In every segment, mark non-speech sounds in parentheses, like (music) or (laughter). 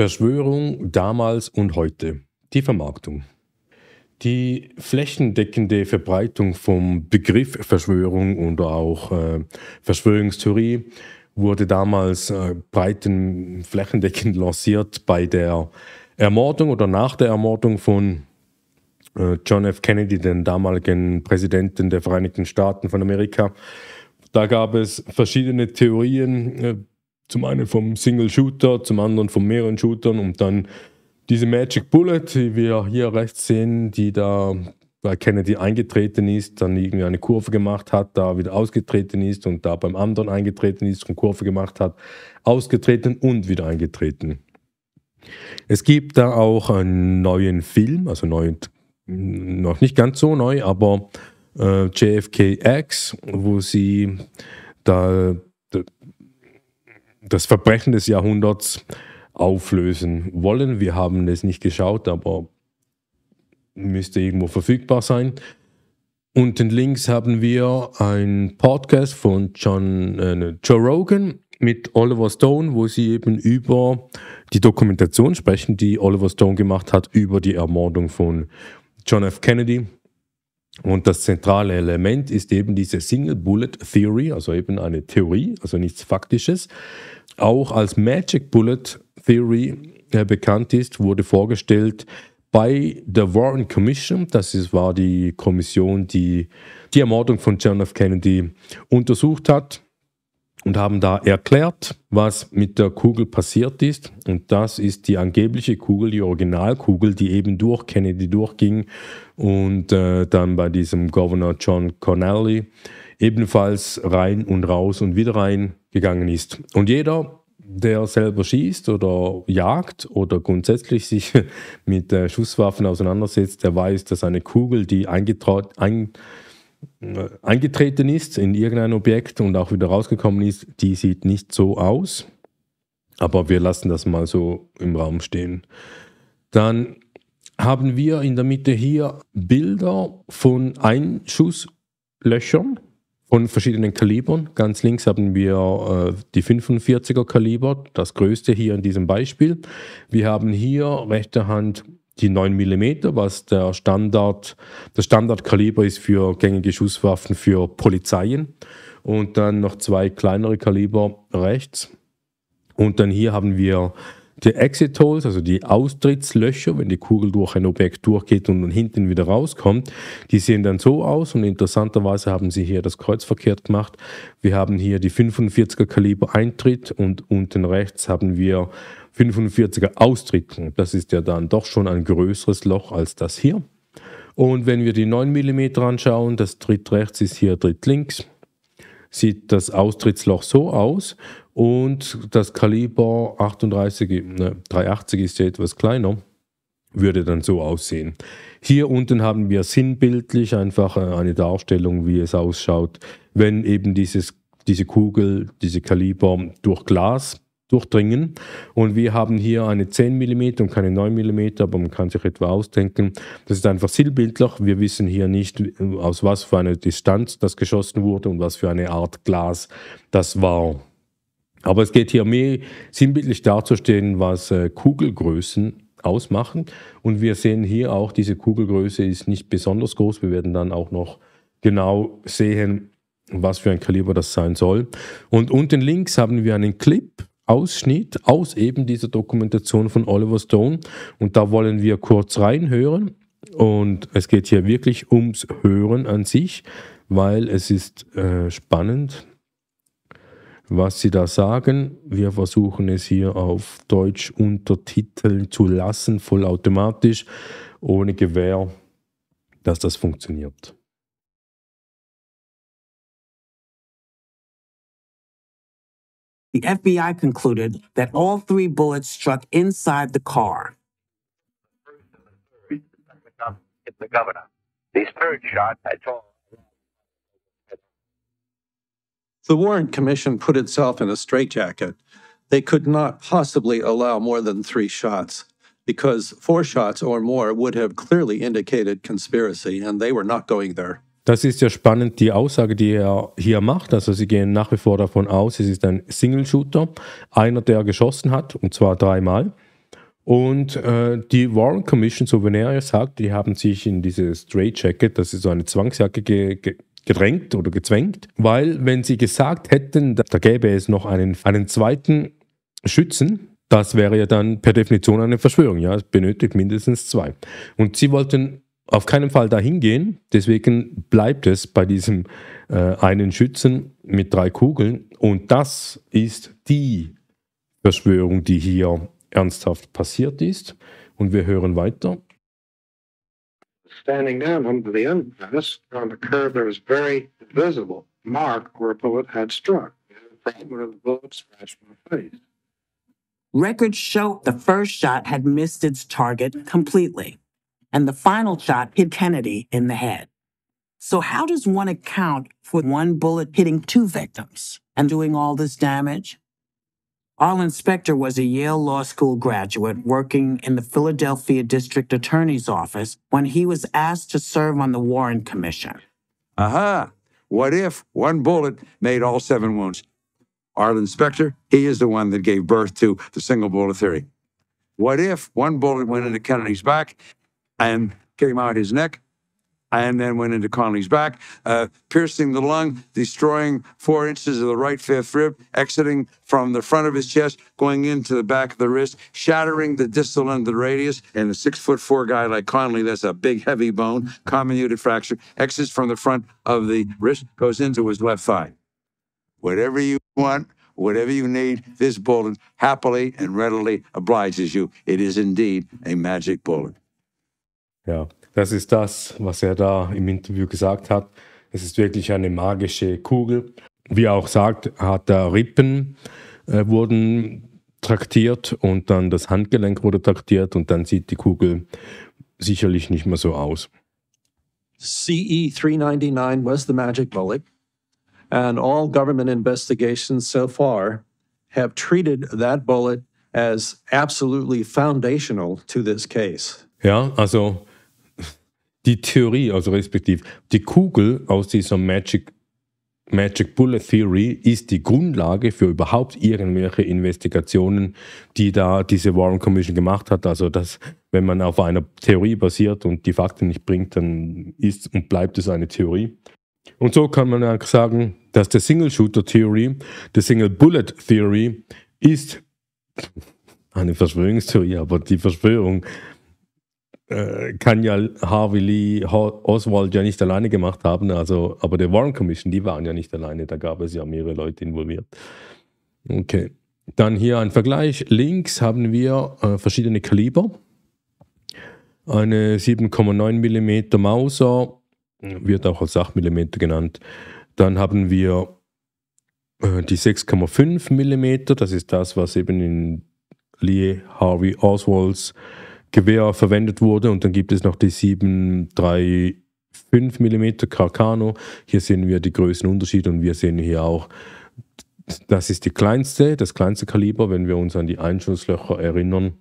Verschwörung damals und heute. Die Vermarktung. Die flächendeckende Verbreitung vom Begriff Verschwörung und auch äh, Verschwörungstheorie wurde damals äh, breiten flächendeckend lanciert bei der Ermordung oder nach der Ermordung von äh, John F. Kennedy, dem damaligen Präsidenten der Vereinigten Staaten von Amerika. Da gab es verschiedene Theorien, äh, zum einen vom Single Shooter, zum anderen von mehreren Shootern und dann diese Magic Bullet, die wir hier rechts sehen, die da bei Kennedy eingetreten ist, dann irgendwie eine Kurve gemacht hat, da wieder ausgetreten ist und da beim anderen eingetreten ist und Kurve gemacht hat, ausgetreten und wieder eingetreten. Es gibt da auch einen neuen Film, also neu, noch nicht ganz so neu, aber äh, JFK X, wo sie da das Verbrechen des Jahrhunderts auflösen wollen. Wir haben es nicht geschaut, aber müsste irgendwo verfügbar sein. Unten links haben wir einen Podcast von John, äh, Joe Rogan mit Oliver Stone, wo sie eben über die Dokumentation sprechen, die Oliver Stone gemacht hat über die Ermordung von John F. Kennedy. Und das zentrale Element ist eben diese Single Bullet Theory, also eben eine Theorie, also nichts Faktisches. Auch als Magic Bullet Theory äh, bekannt ist, wurde vorgestellt bei der Warren Commission, das ist, war die Kommission, die die Ermordung von John F. Kennedy untersucht hat und haben da erklärt, was mit der Kugel passiert ist. Und das ist die angebliche Kugel, die Originalkugel, die eben durch Kennedy durchging und äh, dann bei diesem Governor John Connally ebenfalls rein und raus und wieder rein gegangen ist. Und jeder, der selber schießt oder jagt oder grundsätzlich sich (laughs) mit äh, Schusswaffen auseinandersetzt, der weiß, dass eine Kugel, die eingetraut, eingetraut eingetreten ist in irgendein Objekt und auch wieder rausgekommen ist, die sieht nicht so aus. Aber wir lassen das mal so im Raum stehen. Dann haben wir in der Mitte hier Bilder von Einschusslöchern von verschiedenen Kalibern. Ganz links haben wir äh, die 45er Kaliber, das größte hier in diesem Beispiel. Wir haben hier rechter Hand die 9 mm, was der Standard, das Standardkaliber ist für gängige Schusswaffen für Polizeien. Und dann noch zwei kleinere Kaliber rechts. Und dann hier haben wir die Exit Holes, also die Austrittslöcher, wenn die Kugel durch ein Objekt durchgeht und dann hinten wieder rauskommt, die sehen dann so aus und interessanterweise haben sie hier das Kreuzverkehrt gemacht. Wir haben hier die 45er Kaliber Eintritt und unten rechts haben wir 45er Austritt. Das ist ja dann doch schon ein größeres Loch als das hier. Und wenn wir die 9 mm anschauen, das dritt rechts ist hier dritt links sieht das Austrittsloch so aus und das Kaliber 38, ne, 380 ist ja etwas kleiner, würde dann so aussehen. Hier unten haben wir sinnbildlich einfach äh, eine Darstellung, wie es ausschaut, wenn eben dieses, diese Kugel, diese Kaliber durch Glas durchdringen. Und wir haben hier eine 10 mm und keine 9 mm, aber man kann sich etwa ausdenken. Das ist einfach sinnbildlich. Wir wissen hier nicht, aus was für einer Distanz das geschossen wurde und was für eine Art Glas das war. Aber es geht hier mehr sinnbildlich darzustellen, was äh, Kugelgrößen ausmachen. Und wir sehen hier auch, diese Kugelgröße ist nicht besonders groß. Wir werden dann auch noch genau sehen, was für ein Kaliber das sein soll. Und unten links haben wir einen Clip Ausschnitt aus eben dieser Dokumentation von Oliver Stone. Und da wollen wir kurz reinhören. Und es geht hier wirklich ums Hören an sich, weil es ist äh, spannend, was sie da sagen. Wir versuchen es hier auf Deutsch untertiteln zu lassen, vollautomatisch, ohne Gewähr, dass das funktioniert. the FBI concluded that all three bullets struck inside the car. The governor. The third shot, The Warren Commission put itself in a straitjacket. They could not possibly allow more than three shots because four shots or more would have clearly indicated conspiracy, and they were not going there. Das ist ja spannend, die Aussage, die er hier macht. Also sie gehen nach wie vor davon aus, es ist ein Single-Shooter, einer, der geschossen hat, und zwar dreimal. Und äh, die Warren Commission, so wie er ja sagt, die haben sich in diese Straight Jacket, das ist so eine Zwangsjacke, ge ge gedrängt oder gezwängt, weil wenn sie gesagt hätten, da, da gäbe es noch einen, einen zweiten Schützen, das wäre ja dann per Definition eine Verschwörung. Ja, es benötigt mindestens zwei. Und sie wollten auf keinen Fall dahin gehen. Deswegen bleibt es bei diesem äh, einen Schützen mit drei Kugeln. Und das ist die Verschwörung, die hier ernsthaft passiert ist. Und wir hören weiter. Standing down under the underpass on the curb, there was very visible mark where a bullet had struck. The fragment of the bullet scratched my face. Records show the first shot had missed its target completely. and the final shot hit Kennedy in the head. So, how does one account for one bullet hitting two victims and doing all this damage? Arlen Specter was a Yale Law School graduate working in the Philadelphia District Attorney's Office when he was asked to serve on the Warren Commission. Aha! What if one bullet made all seven wounds? Arlen Specter, he is the one that gave birth to the single bullet theory. What if one bullet went into Kennedy's back and came out his neck and then went into Connolly's back, uh, piercing the lung, destroying four inches of the right fifth rib, exiting from the front of his chest, going into the back of the wrist, shattering the distal end of the radius. And a six foot four guy like Connolly, that's a big, heavy bone, comminuted fracture, exits from the front of the wrist, goes into his left thigh. Whatever you want, whatever you need, this bullet happily and readily obliges you. It is indeed a magic bullet. Ja, das ist das, was er da im Interview gesagt hat. Es ist wirklich eine magische Kugel. Wie er auch sagt, hat er Rippen, äh, wurden traktiert und dann das Handgelenk wurde traktiert und dann sieht die Kugel sicherlich nicht mehr so aus. CE 399 was the magic bullet. And all government investigations so far have treated that bullet as absolutely foundational to this case. Ja, also die Theorie, also respektive die Kugel aus dieser Magic, Magic Bullet Theory ist die Grundlage für überhaupt irgendwelche Investigationen, die da diese Warren Commission gemacht hat. Also dass, wenn man auf einer Theorie basiert und die Fakten nicht bringt, dann ist und bleibt es eine Theorie. Und so kann man ja sagen, dass der Single Shooter Theory, der Single Bullet Theory ist eine Verschwörungstheorie, aber die Verschwörung äh, kann ja Harvey Lee, Oswald ja nicht alleine gemacht haben, also, aber der Warren Commission, die waren ja nicht alleine, da gab es ja mehrere Leute involviert. Okay. Dann hier ein Vergleich. Links haben wir äh, verschiedene Kaliber. Eine 7,9 mm Mauser, wird auch als 8 mm genannt. Dann haben wir äh, die 6,5 mm, das ist das, was eben in Lee Harvey Oswalds Gewehr verwendet wurde. Und dann gibt es noch die 735 mm Carcano. Hier sehen wir die Größenunterschiede und wir sehen hier auch, das ist die kleinste, das kleinste Kaliber, wenn wir uns an die Einschusslöcher erinnern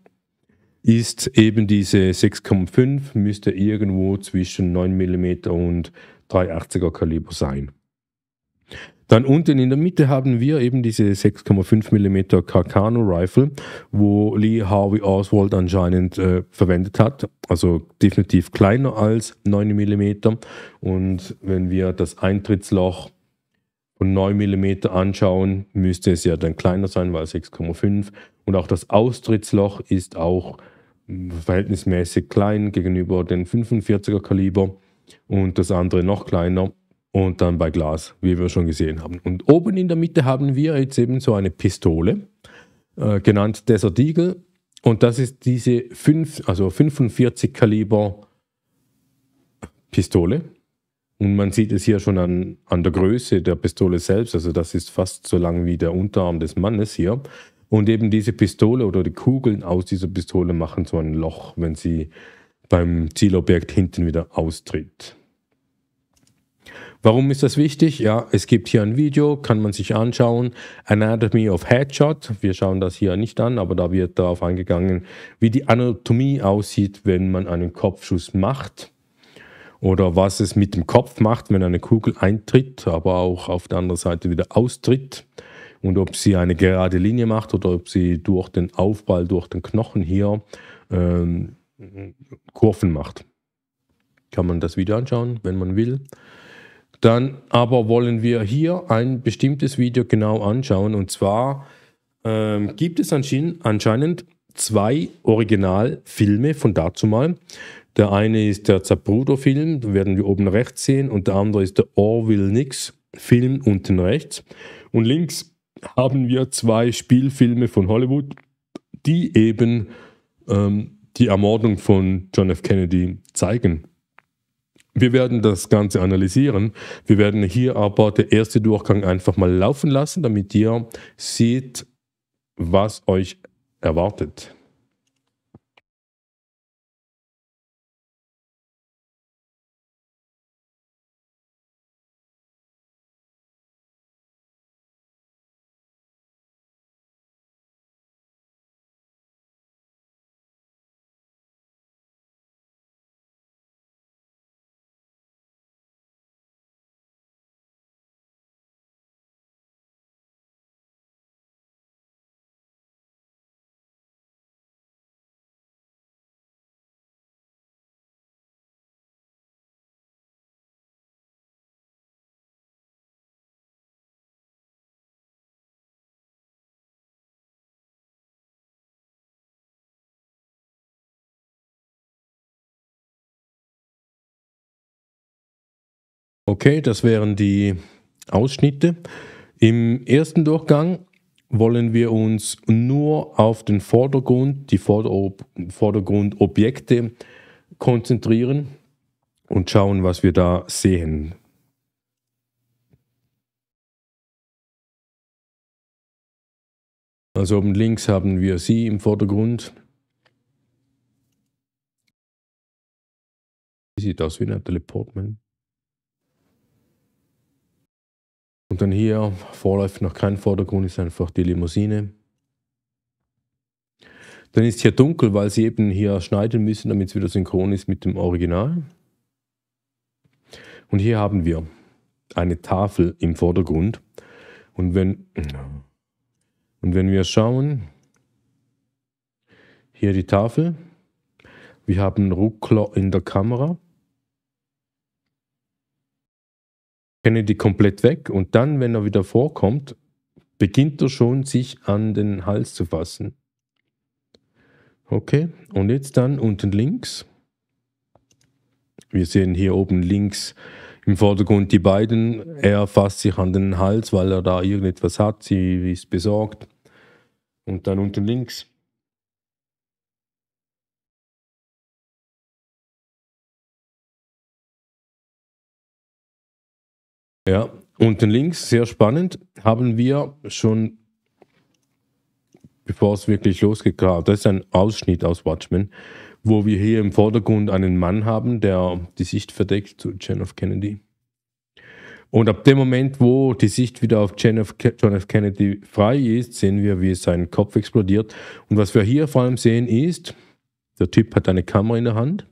ist eben diese 6,5, müsste irgendwo zwischen 9 mm und 380er Kaliber sein. Dann unten in der Mitte haben wir eben diese 6,5 mm Carcano Rifle, wo Lee Harvey Oswald anscheinend äh, verwendet hat. Also definitiv kleiner als 9 mm. Und wenn wir das Eintrittsloch von 9 mm anschauen, müsste es ja dann kleiner sein, weil 6,5. Und auch das Austrittsloch ist auch hm, verhältnismäßig klein gegenüber dem 45er Kaliber und das andere noch kleiner und dann bei Glas, wie wir schon gesehen haben. Und oben in der Mitte haben wir jetzt eben so eine Pistole, äh, genannt Desert Eagle. Und das ist diese 5, also 45 Kaliber Pistole. Und man sieht es hier schon an, an der Größe der Pistole selbst. Also das ist fast so lang wie der Unterarm des Mannes hier. Und eben diese Pistole oder die Kugeln aus dieser Pistole machen so ein Loch, wenn sie beim Zielobjekt hinten wieder austritt. Warum ist das wichtig? Ja, es gibt hier ein Video, kann man sich anschauen. Anatomy of Headshot. Wir schauen das hier nicht an, aber da wird darauf eingegangen, wie die Anatomie aussieht, wenn man einen Kopfschuss macht. Oder was es mit dem Kopf macht, wenn eine Kugel eintritt, aber auch auf der anderen Seite wieder austritt. Und ob sie eine gerade Linie macht oder ob sie durch den Aufprall, durch den Knochen hier ähm, Kurven macht. Kann man das Video anschauen, wenn man will. Dann aber wollen wir hier ein bestimmtes Video genau anschauen. Und zwar ähm, gibt es anscheinend zwei Originalfilme von dazu mal. Der eine ist der Zapruder-Film, den werden wir oben rechts sehen. Und der andere ist der Orville Nix-Film unten rechts. Und links haben wir zwei Spielfilme von Hollywood, die eben ähm, die Ermordung von John F. Kennedy zeigen. Wir werden das Ganze analysieren. Wir werden hier aber den ersten Durchgang einfach mal laufen lassen, damit ihr seht, was euch erwartet. Okay, das wären die Ausschnitte. Im ersten Durchgang wollen wir uns nur auf den Vordergrund, die Vordergrundobjekte konzentrieren und schauen, was wir da sehen. Also oben links haben wir sie im Vordergrund. Wie sieht aus wie Natalie Portman? Und dann hier vorläufig noch kein Vordergrund, ist einfach die Limousine. Dann ist hier dunkel, weil sie eben hier schneiden müssen, damit es wieder synchron ist mit dem Original. Und hier haben wir eine Tafel im Vordergrund. Und wenn, und wenn wir schauen, hier die Tafel, wir haben Ruckler in der Kamera Kennedy komplett weg und dann, wenn er wieder vorkommt, beginnt er schon, sich an den Hals zu fassen. Okay, und jetzt dann unten links. Wir sehen hier oben links im Vordergrund die beiden. Er fasst sich an den Hals, weil er da irgendetwas hat. Sie ist besorgt. Und dann unten links Ja, unten links, sehr spannend, haben wir schon, bevor es wirklich losgegangen das ist ein Ausschnitt aus Watchmen, wo wir hier im Vordergrund einen Mann haben, der die Sicht verdeckt zu John F. Kennedy. Und ab dem Moment, wo die Sicht wieder auf John F. Kennedy frei ist, sehen wir, wie sein Kopf explodiert. Und was wir hier vor allem sehen ist, der Typ hat eine Kamera in der Hand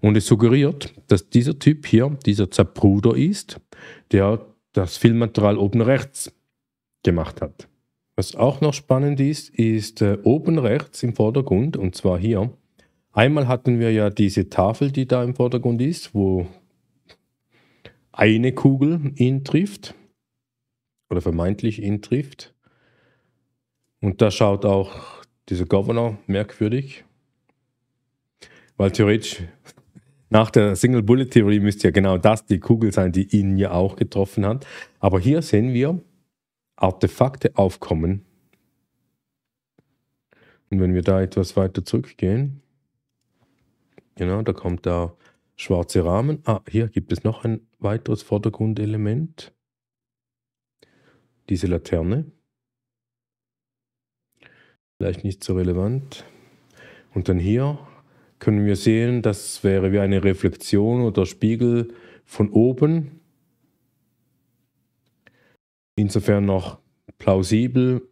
und es suggeriert, dass dieser Typ hier dieser Zerbruder ist, der das Filmmaterial oben rechts gemacht hat. Was auch noch spannend ist, ist äh, oben rechts im Vordergrund, und zwar hier. Einmal hatten wir ja diese Tafel, die da im Vordergrund ist, wo eine Kugel ihn trifft oder vermeintlich ihn trifft. Und da schaut auch dieser Governor merkwürdig, weil theoretisch nach der Single Bullet Theory müsste ja genau das die Kugel sein, die ihn ja auch getroffen hat. Aber hier sehen wir Artefakte aufkommen. Und wenn wir da etwas weiter zurückgehen, genau, da kommt der schwarze Rahmen. Ah, hier gibt es noch ein weiteres Vordergrundelement. Diese Laterne. Vielleicht nicht so relevant. Und dann hier können wir sehen, das wäre wie eine Reflexion oder Spiegel von oben. Insofern noch plausibel,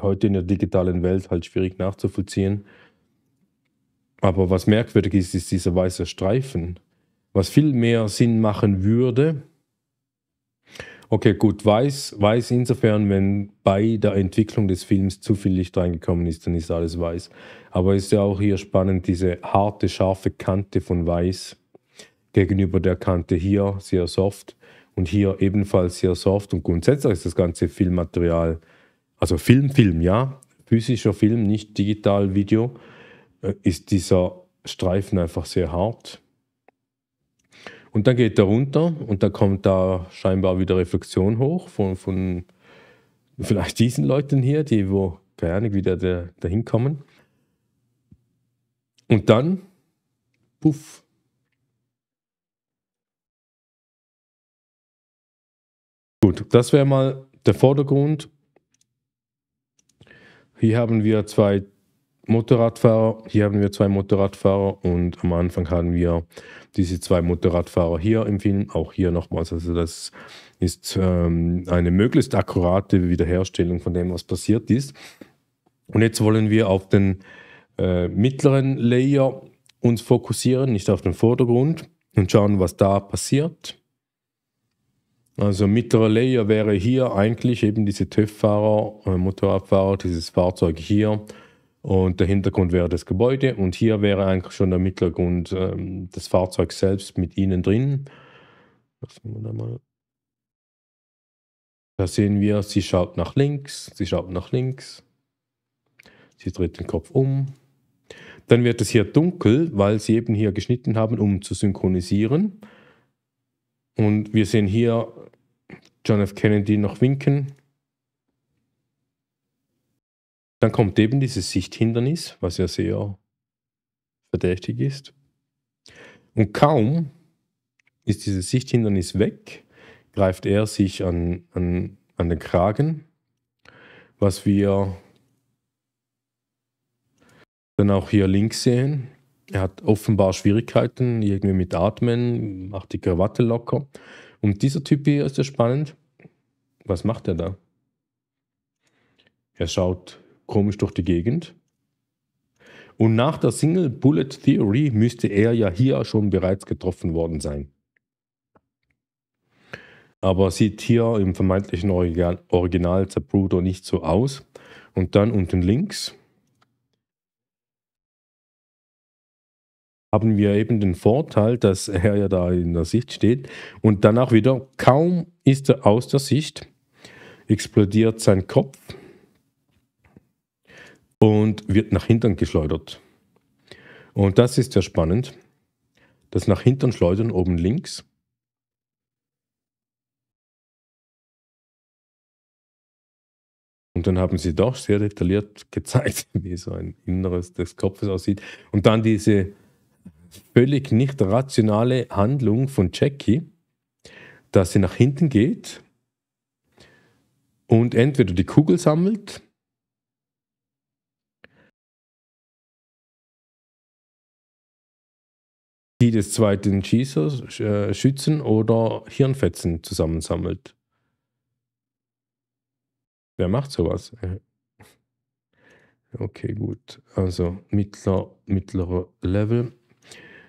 heute in der digitalen Welt halt schwierig nachzuvollziehen. Aber was merkwürdig ist, ist dieser weiße Streifen. Was viel mehr Sinn machen würde, Okay, gut. Weiß, weiß insofern, wenn bei der Entwicklung des Films zu viel Licht reingekommen ist, dann ist alles weiß. Aber es ist ja auch hier spannend, diese harte, scharfe Kante von weiß gegenüber der Kante hier sehr soft und hier ebenfalls sehr soft. Und grundsätzlich ist das ganze Filmmaterial, also Film, Film, ja, physischer Film, nicht digital Video, äh, ist dieser Streifen einfach sehr hart und dann geht er runter und dann kommt da scheinbar wieder Reflexion hoch von, von vielleicht diesen Leuten hier, die wo, keine Ahnung, wieder da, dahin kommen. Und dann, puff. Gut, das wäre mal der Vordergrund. Hier haben wir zwei Motorradfahrer, hier haben wir zwei Motorradfahrer und am Anfang haben wir diese zwei Motorradfahrer hier im Film, auch hier nochmals. Also das ist ähm, eine möglichst akkurate Wiederherstellung von dem, was passiert ist. Und jetzt wollen wir auf den äh, mittleren Layer uns fokussieren, nicht auf den Vordergrund und schauen, was da passiert. Also mittlerer Layer wäre hier eigentlich eben diese TÜV-Fahrer, äh, Motorradfahrer, dieses Fahrzeug hier und der Hintergrund wäre das Gebäude und hier wäre eigentlich schon der Mittelgrund ähm, das Fahrzeug selbst mit Ihnen drin. Da, da sehen wir, sie schaut nach links, sie schaut nach links, sie dreht den Kopf um. Dann wird es hier dunkel, weil sie eben hier geschnitten haben, um zu synchronisieren. Und wir sehen hier John F. Kennedy noch winken. Dann kommt eben dieses Sichthindernis, was ja sehr verdächtig ist. Und kaum ist dieses Sichthindernis weg, greift er sich an, an, an den Kragen, was wir dann auch hier links sehen. Er hat offenbar Schwierigkeiten irgendwie mit Atmen, macht die Krawatte locker. Und dieser Typ hier ist ja spannend. Was macht er da? Er schaut komisch durch die Gegend. Und nach der Single Bullet Theory müsste er ja hier schon bereits getroffen worden sein. Aber sieht hier im vermeintlichen Original, Original Zapruder nicht so aus. Und dann unten links haben wir eben den Vorteil, dass er ja da in der Sicht steht. Und danach wieder, kaum ist er aus der Sicht, explodiert sein Kopf und wird nach hinten geschleudert. Und das ist sehr spannend. Das nach hinten schleudern oben links Und dann haben sie doch sehr detailliert gezeigt, (laughs) wie so ein Inneres des Kopfes aussieht. Und dann diese völlig nicht rationale Handlung von Jackie, dass sie nach hinten geht und entweder die Kugel sammelt die des zweiten Jesus äh, Schützen oder Hirnfetzen zusammensammelt. Wer macht sowas? (laughs) Okay, gut. Also mittler, mittlerer Level.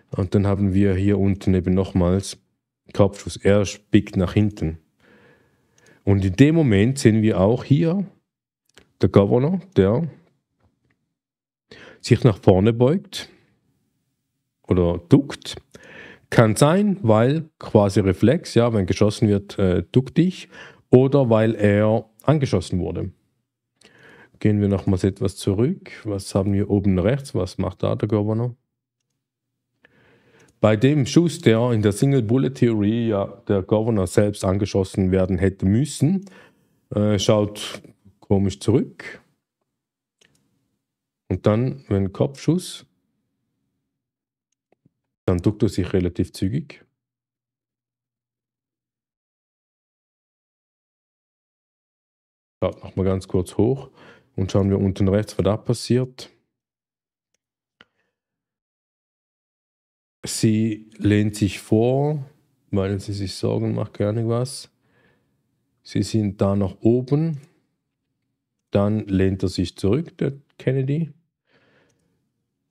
Und dann haben wir hier unten eben nochmals Kopfschuss. Er spickt nach hinten. Und in dem Moment sehen wir auch hier der Governor, der sich nach vorne beugt oder duckt. Kann sein, weil quasi Reflex, ja, wenn geschossen wird, äh, duck dich oder weil er angeschossen wurde. Gehen wir nochmals etwas zurück. Was haben wir oben rechts? Was macht da der Governor? Bei dem Schuss, der in der Single Bullet Theory ja der Governor selbst angeschossen werden hätte müssen, äh, schaut komisch zurück. Und dann, wenn Kopfschuss, dann duckt er sich relativ zügig. Schaut nochmal ganz kurz hoch und schauen wir unten rechts, was da passiert. Sie lehnt sich vor, weil sie sich Sorgen macht, gerne was. Sie sind da nach oben. Dann lehnt er sich zurück, der Kennedy.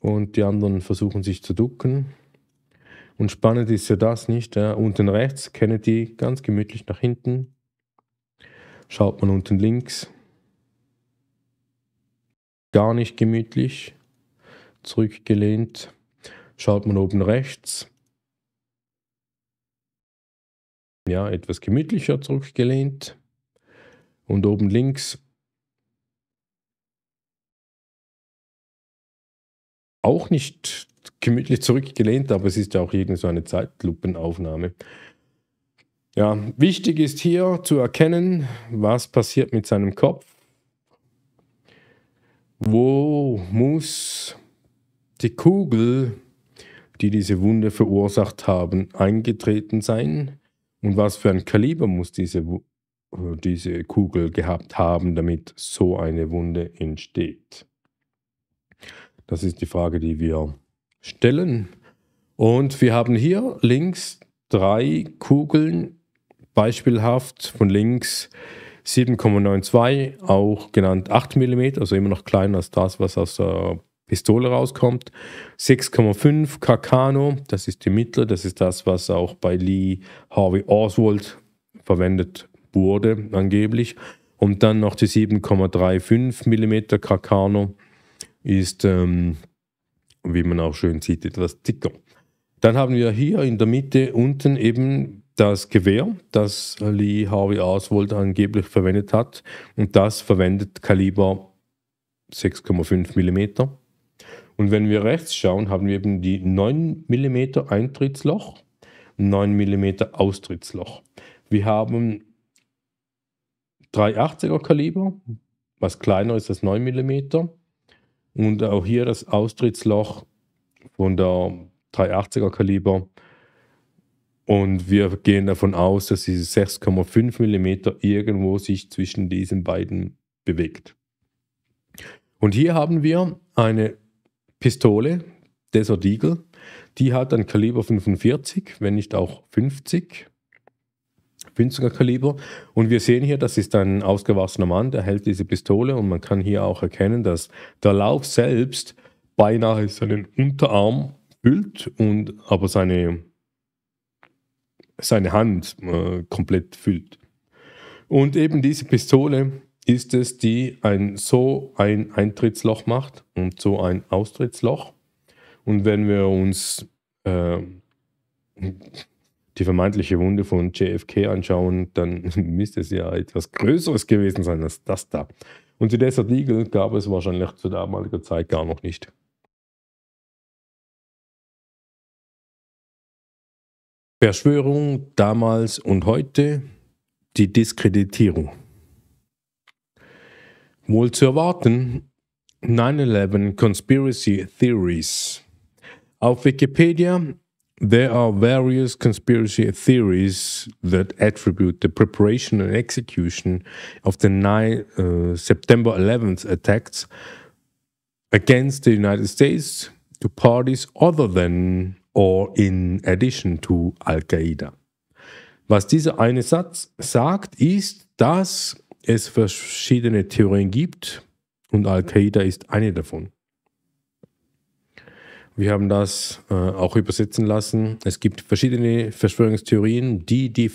Und die anderen versuchen sich zu ducken. Und spannend ist ja das nicht. Ja? Unten rechts Kennedy ganz gemütlich nach hinten. Schaut man unten links. Gar nicht gemütlich. Zurückgelehnt. Schaut man oben rechts. Ja, etwas gemütlicher zurückgelehnt. Und oben links auch nicht gemütlich zurückgelehnt, aber es ist ja auch irgendwie so eine Zeitlupenaufnahme. Ja, wichtig ist hier zu erkennen, was passiert mit seinem Kopf. Wo muss die Kugel, die diese Wunde verursacht haben, eingetreten sein? Und was für ein Kaliber muss diese, diese Kugel gehabt haben, damit so eine Wunde entsteht? Das ist die Frage, die wir stellen. Und wir haben hier links drei Kugeln, beispielhaft von links 7,92, auch genannt 8 mm, also immer noch kleiner als das, was aus der Pistole rauskommt. 6,5 Kakano, das ist die mittlere, das ist das, was auch bei Lee Harvey Oswald verwendet wurde, angeblich. Und dann noch die 7,35 mm Kakano ist ähm, und wie man auch schön sieht, etwas dicker. Dann haben wir hier in der Mitte unten eben das Gewehr, das Lee Harvey Oswald angeblich verwendet hat. Und das verwendet Kaliber 6,5 mm. Und wenn wir rechts schauen, haben wir eben die 9 mm Eintrittsloch, 9 mm Austrittsloch. Wir haben 380er Kaliber, was kleiner ist als 9 mm. Und auch hier das Austrittsloch von der 380er Kaliber. Und wir gehen davon aus, dass diese 6,5 mm irgendwo sich zwischen diesen beiden bewegt. Und hier haben wir eine Pistole, Desert Eagle. Die hat ein Kaliber 45, wenn nicht auch 50 günstiger Kaliber. Und wir sehen hier, das ist ein ausgewachsener Mann, der hält diese Pistole und man kann hier auch erkennen, dass der Lauf selbst beinahe seinen Unterarm füllt und aber seine, seine Hand äh, komplett füllt. Und eben diese Pistole ist es, die ein, so ein Eintrittsloch macht und so ein Austrittsloch. Und wenn wir uns äh, die vermeintliche Wunde von JFK anschauen, dann (laughs) müsste es ja etwas Größeres gewesen sein als das da. Und die Desert Eagle gab es wahrscheinlich zu damaliger Zeit gar noch nicht. Verschwörung damals und heute, die Diskreditierung. Wohl zu erwarten, 9-11 Conspiracy Theories. Auf Wikipedia There are various conspiracy theories that attribute the preparation and execution of the nine, uh, September 11th attacks against the United States to parties other than or in addition to Al Qaeda. Was dieser eine Satz sagt, ist, dass es verschiedene Theorien gibt und Al Qaeda ist eine davon. Wir haben das äh, auch übersetzen lassen. Es gibt verschiedene Verschwörungstheorien, die die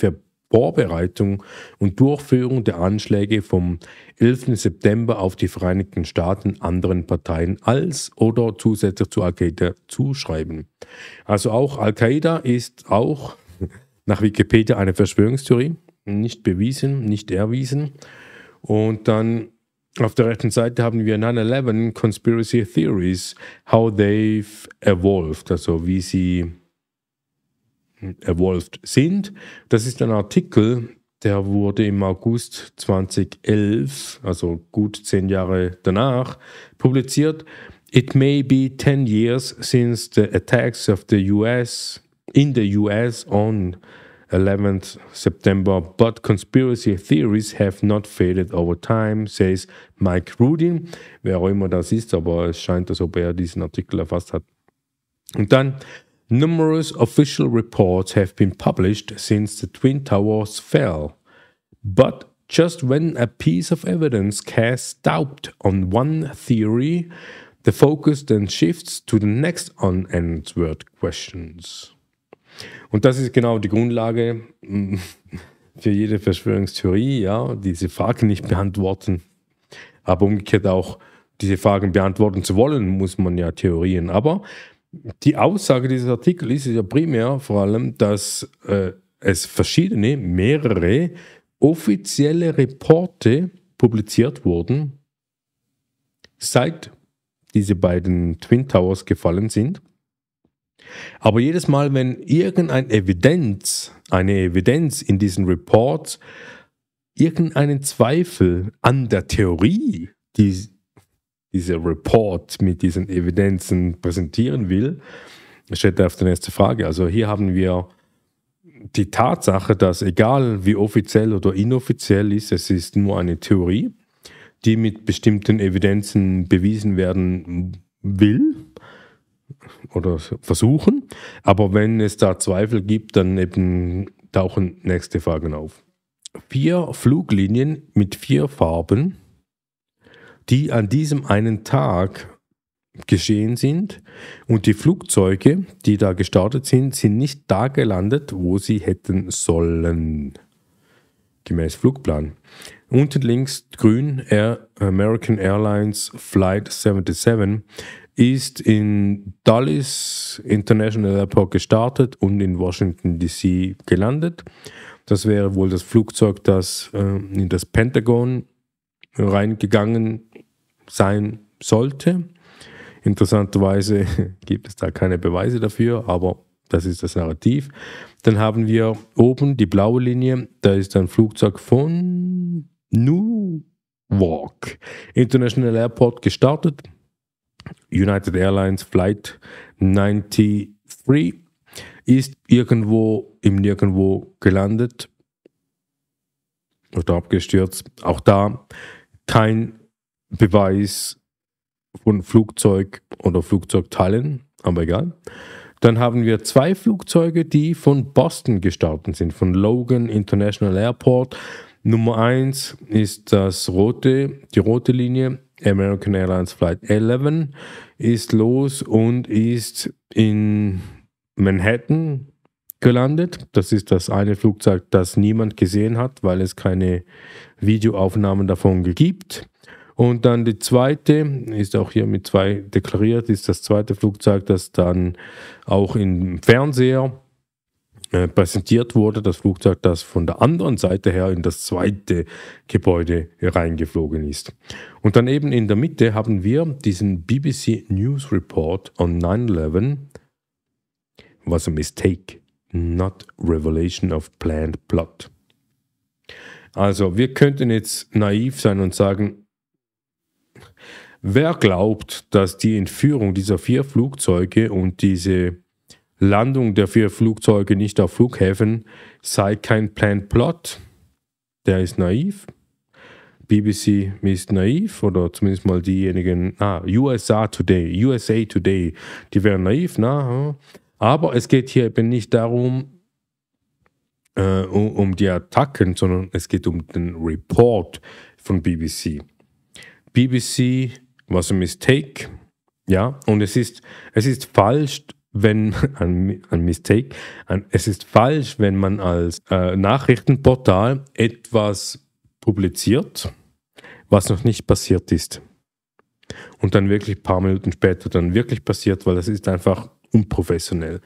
Vorbereitung und Durchführung der Anschläge vom 11. September auf die Vereinigten Staaten anderen Parteien als oder zusätzlich zu Al-Qaida zuschreiben. Also auch Al-Qaida ist auch (laughs) nach Wikipedia eine Verschwörungstheorie, nicht bewiesen, nicht erwiesen. Und dann auf der rechten Seite haben wir 9-11 Conspiracy Theories, how they've evolved, also wie sie evolved sind. Das ist ein Artikel, der wurde im August 2011, also gut zehn Jahre danach, publiziert. It may be 10 years since the attacks of the US in the US on 11th September, but conspiracy theories have not faded over time, says Mike Rudin, wer auch immer das ist, aber es scheint, als ob er diesen Artikel erfasst hat. Und dann, numerous official reports have been published since the Twin Towers fell, but just when a piece of evidence casts doubt on one theory, the focus then shifts to the next unanswered questions. Und das ist genau die Grundlage mm, für jede Verschwörungstheorie, ja, diese Fragen nicht beantworten. Aber umgekehrt auch diese Fragen beantworten zu wollen, muss man ja Theorien. Aber die Aussage dieses Artikels ist ja primär vor allem, dass äh, es verschiedene, mehrere offizielle Reporte publiziert wurden, seit diese beiden Twin Towers gefallen sind. Aber jedes Mal, wenn irgendeine Evidenz, eine Evidenz in diesen Reports irgendeinen Zweifel an der Theorie, die dieser Report mit diesen Evidenzen präsentieren will, stellt er auf die nächste Frage. Also hier haben wir die Tatsache, dass egal wie offiziell oder inoffiziell ist, es ist nur eine Theorie, die mit bestimmten Evidenzen bewiesen werden will oder versuchen. Aber wenn es da Zweifel gibt, dann eben tauchen nächste Fragen auf. Vier Fluglinien mit vier Farben, die an diesem einen Tag geschehen sind und die Flugzeuge, die da gestartet sind, sind nicht da gelandet, wo sie hätten sollen. Gemäß Flugplan. Unten links grün Air American Airlines Flight 77 ist in Dallas International Airport gestartet und in Washington DC gelandet. Das wäre wohl das Flugzeug, das äh, in das Pentagon reingegangen sein sollte. Interessanterweise (laughs) gibt es da keine Beweise dafür, aber das ist das Narrativ. Dann haben wir oben die blaue Linie, da ist ein Flugzeug von Newark International Airport gestartet, United Airlines Flight 93 ist irgendwo im Nirgendwo gelandet oder abgestürzt. Auch da kein Beweis von Flugzeug oder Flugzeugteilen, aber egal. Dann haben wir zwei Flugzeuge, die von Boston gestartet sind, von Logan International Airport. Nummer eins ist das rote, die rote Linie American Airlines Flight 11 ist los und ist in Manhattan gelandet. Das ist das eine Flugzeug, das niemand gesehen hat, weil es keine Videoaufnahmen davon gibt. Und dann die zweite, ist auch hier mit zwei deklariert, ist das zweite Flugzeug, das dann auch im Fernseher äh, präsentiert wurde, das Flugzeug, das von der anderen Seite her in das zweite Gebäude reingeflogen ist. Und daneben in der Mitte haben wir diesen BBC News Report on 9-11, was a mistake, not revelation of planned plot. Also, wir könnten jetzt naiv sein und sagen, wer glaubt, dass die Entführung dieser vier Flugzeuge und diese Landung der vier Flugzeuge nicht auf Flughäfen sei kein Planned Plot. Der ist naiv. BBC ist naiv oder zumindest mal diejenigen, ah, USA Today, USA Today, die wären naiv, na. Hm. Aber es geht hier eben nicht darum, äh, um, um die Attacken, sondern es geht um den Report von BBC. BBC was a mistake, ja, und es ist, es ist falsch, wenn (laughs) ein, ein Mistake, ein, es ist falsch, wenn man als äh, Nachrichtenportal etwas publiziert, was noch nicht passiert ist. Und dann wirklich ein paar Minuten später dann wirklich passiert, weil das ist einfach unprofessionell.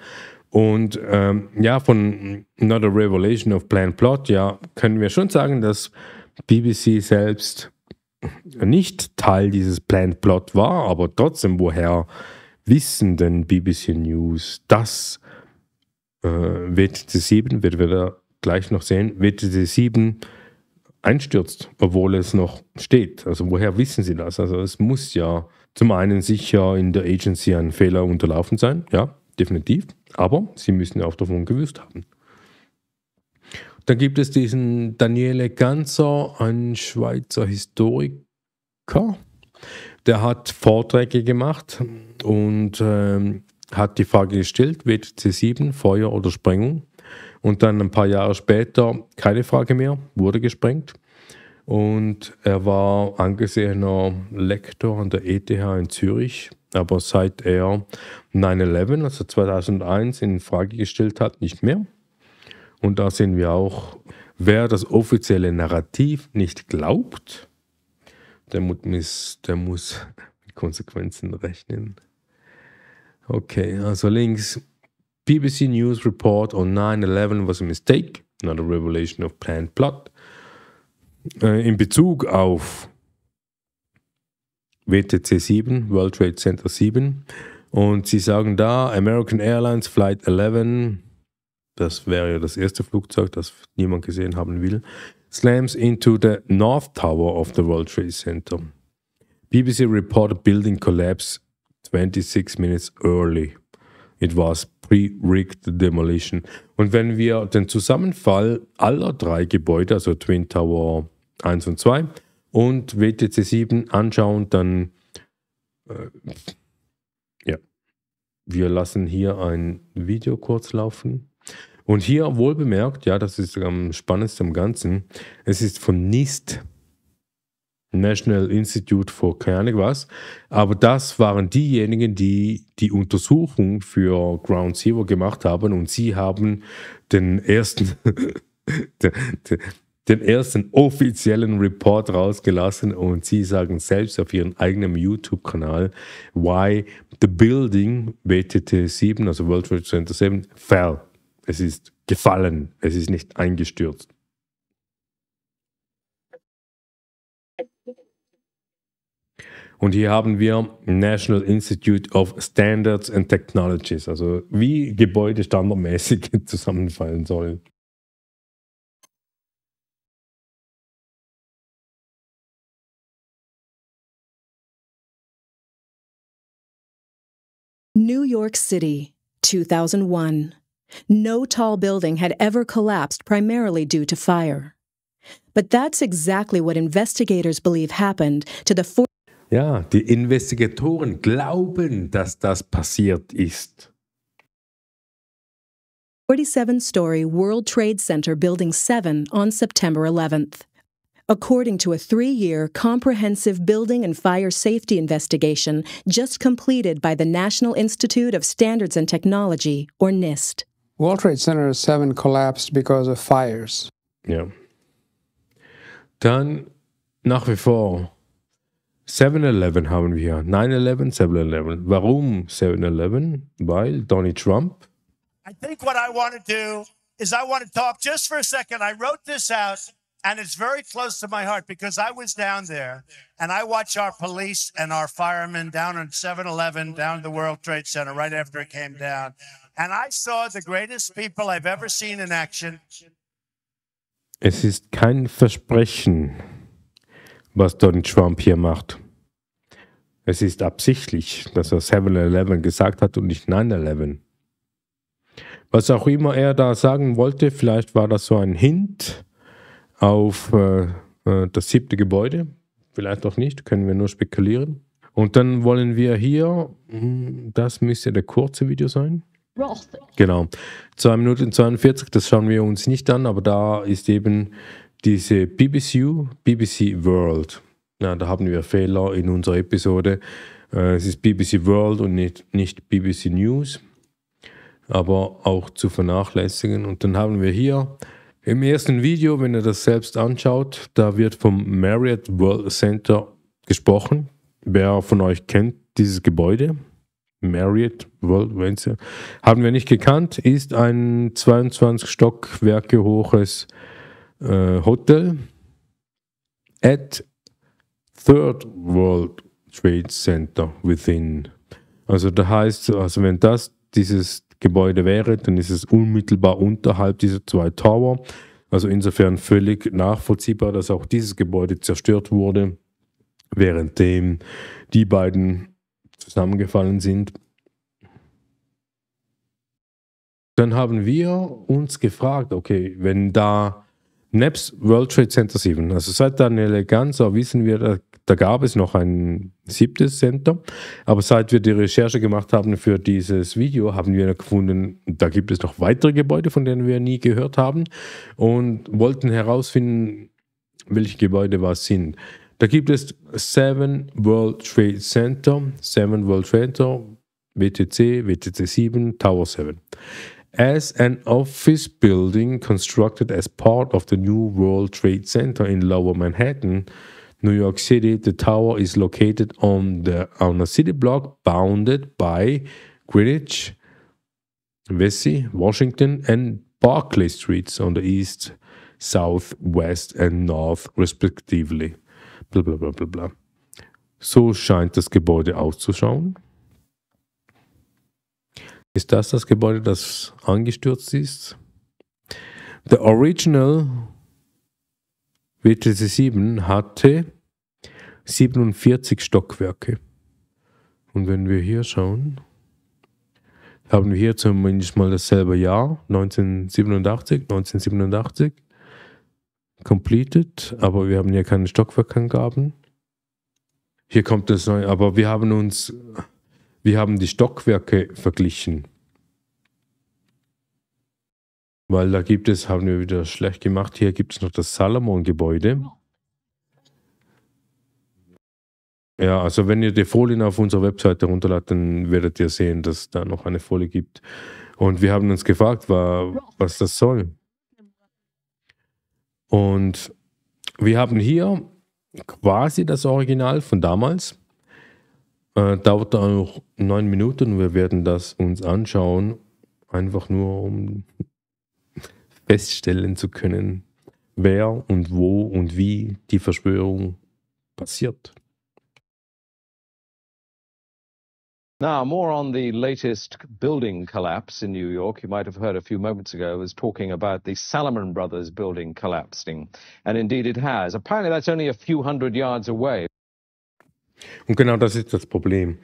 Und ähm, ja, von Not a Revelation of Plan Plot, ja, können wir schon sagen, dass BBC selbst nicht Teil dieses Planned Plot war, aber trotzdem, woher wissen denn BBC News, dass äh, WTC7, wird wir gleich noch sehen, WTC7 einstürzt, obwohl es noch steht? Also woher wissen sie das? Also es muss ja zum einen sicher in der Agency ein Fehler unterlaufen sein, ja, definitiv, aber sie müssen ja auch davon gewusst haben. Dann gibt es diesen Daniele Ganzer, ein Schweizer Historiker, der hat Vorträge gemacht und ähm, hat die Frage gestellt, WTC 7, Feuer oder Sprengung. Und dann ein paar Jahre später, keine Frage mehr, wurde gesprengt. Und er war angesehener Lektor an der ETH in Zürich. Aber seit er 9-11, also 2001, in Frage gestellt hat, nicht mehr. Und da sehen wir auch, wer das offizielle Narrativ nicht glaubt, der muss, der muss (laughs) mit Konsequenzen rechnen. Okay, also links. BBC News report on 9-11 was a mistake, not a revelation of planned plot. Äh, in Bezug auf WTC 7, World Trade Center 7. Und sie sagen da, American Airlines Flight 11, das wäre ja das erste Flugzeug, das niemand gesehen haben will, slams into the north tower of the World Trade Center. BBC reported building collapse 26 minutes early. It was pre-rigged demolition. Und wenn wir den Zusammenfall aller drei Gebäude, also Twin Tower 1 und 2 und WTC 7 anschauen, dann äh, ja, wir lassen hier ein Video kurz laufen. Und hier wohl bemerkt, ja, das ist am spannendsten am Ganzen, es ist von NIST, National Institute for keine Ahnung was, aber das waren diejenigen, die die Untersuchung für Ground Zero gemacht haben und sie haben den ersten, (laughs) den ersten offiziellen Report rausgelassen und sie sagen selbst auf ihrem eigenen YouTube-Kanal, why the building WTT 7, also World Trade Center 7, fell. Es ist gefallen, es ist nicht eingestürzt. Und hier haben wir National Institute of Standards and Technologies, also wie Gebäude standardmäßig (laughs) zusammenfallen sollen. New York City, 2001. No tall building had ever collapsed primarily due to fire. But that's exactly what investigators believe happened to the four. Ja, die Investigatoren glauben, dass das passiert ist. 47 story World Trade Center Building 7 on September 11th. According to a three year comprehensive building and fire safety investigation just completed by the National Institute of Standards and Technology, or NIST. World Trade Center 7 collapsed because of fires. Ja. Dann nach wie vor 7-Eleven haben wir. 9-11, 7-Eleven. Warum 7-Eleven? Weil Donald Trump. I think what I want to do is I want to talk just for a second. I wrote this out and it's very close to my heart because I was down there and I watch our police and our firemen down on 7-Eleven, down the World Trade Center right after it came down. And I saw the greatest people I've ever seen in action. Es ist kein Versprechen, was Donald Trump hier macht. Es ist absichtlich, dass er 7-Eleven gesagt hat und nicht 9-11. Was auch immer er da sagen wollte, vielleicht war das so ein Hint auf äh, äh, das siebte Gebäude, vielleicht auch nicht, können wir nur spekulieren. Und dann wollen wir hier, hm, das müsste der kurze Video sein, Roth. Genau. 2 Minuten 42, das schauen wir uns nicht an, aber da ist eben diese BBCU, BBC World. ja, da haben wir Fehler in unserer Episode. Äh, es ist BBC World und nicht, nicht BBC News, aber auch zu vernachlässigen. Und dann haben wir hier im ersten Video, wenn ihr das selbst anschaut, da wird vom Marriott World Center gesprochen. Wer von euch kennt dieses Gebäude? Marriott World Venture, haben wir nicht gekannt, ist ein 22 Stockwerke hoches äh, Hotel at Third World Trade Center within. Also da heißt, also wenn das dieses Gebäude wäre, dann ist es unmittelbar unterhalb dieser zwei Tower. Also insofern völlig nachvollziehbar, dass auch dieses Gebäude zerstört wurde, währenddem die beiden zusammengefallen sind. Dann haben wir uns gefragt, okay, wenn da nebst World Trade Center 7, also seit Daniel Ganser wissen wir, da, da gab es noch ein siebtes Center, aber seit wir die Recherche gemacht haben für dieses Video, haben wir gefunden, da gibt es noch weitere Gebäude, von denen wir nie gehört haben und wollten herausfinden, welche Gebäude was sind. Da gibt es Seven World Trade Center, Seven World Trade Center, WTC, WTC 7, Tower 7, as an office building constructed as part of the new World Trade Center in Lower Manhattan, New York City. The tower is located on the on a city block bounded by Greenwich, Vesey, Washington, and Barclay Streets on the east, south, west, and north, respectively. Blablabla. So scheint das Gebäude auszuschauen. Ist das das Gebäude, das angestürzt ist? Der Original WTC 7 hatte 47 Stockwerke. Und wenn wir hier schauen, haben wir hier zumindest mal dasselbe Jahr, 1987, 1987 completed, aber wir haben ja keine Stockwerkangaben. Hier kommt das neue, aber wir haben uns, wir haben die Stockwerke verglichen. Weil da gibt es, haben wir wieder schlecht gemacht, hier gibt es noch das Salomon-Gebäude. Ja, also wenn ihr die Folien auf unserer Webseite runterladet, dann werdet ihr sehen, dass da noch eine Folie gibt. Und wir haben uns gefragt, was das soll. Und wir haben hier quasi das Original von damals. Äh, dauert auch neun Minuten. Wir werden das uns anschauen, einfach nur um feststellen zu können, wer und wo und wie die Verschwörung passiert. Now, more on the latest building collapse in New York. You might have heard a few moments ago I was talking about the Salomon Brothers building collapsing. And indeed it has. Apparently that's only a few hundred yards away. Und genau das ist das Problem.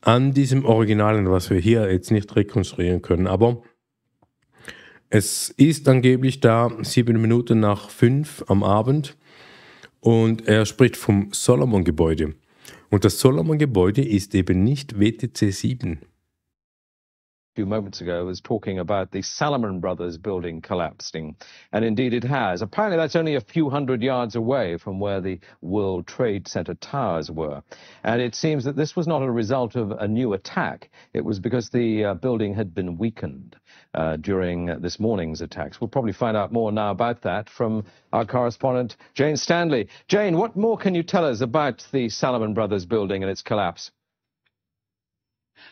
An diesem Originalen, was wir hier jetzt nicht rekonstruieren können, aber es ist angeblich da sieben Minuten nach fünf am Abend und er spricht vom Solomon-Gebäude. Und das Solomon-Gebäude ist eben nicht WTC 7. few moments ago was talking about the Salomon Brothers building collapsing. And indeed it has. Apparently that's only a few hundred yards away from where the World Trade Center towers were. And it seems that this was not a result of a new attack. It was because the uh, building had been weakened uh, during this morning's attacks. We'll probably find out more now about that from our correspondent, Jane Stanley. Jane, what more can you tell us about the Salomon Brothers building and its collapse?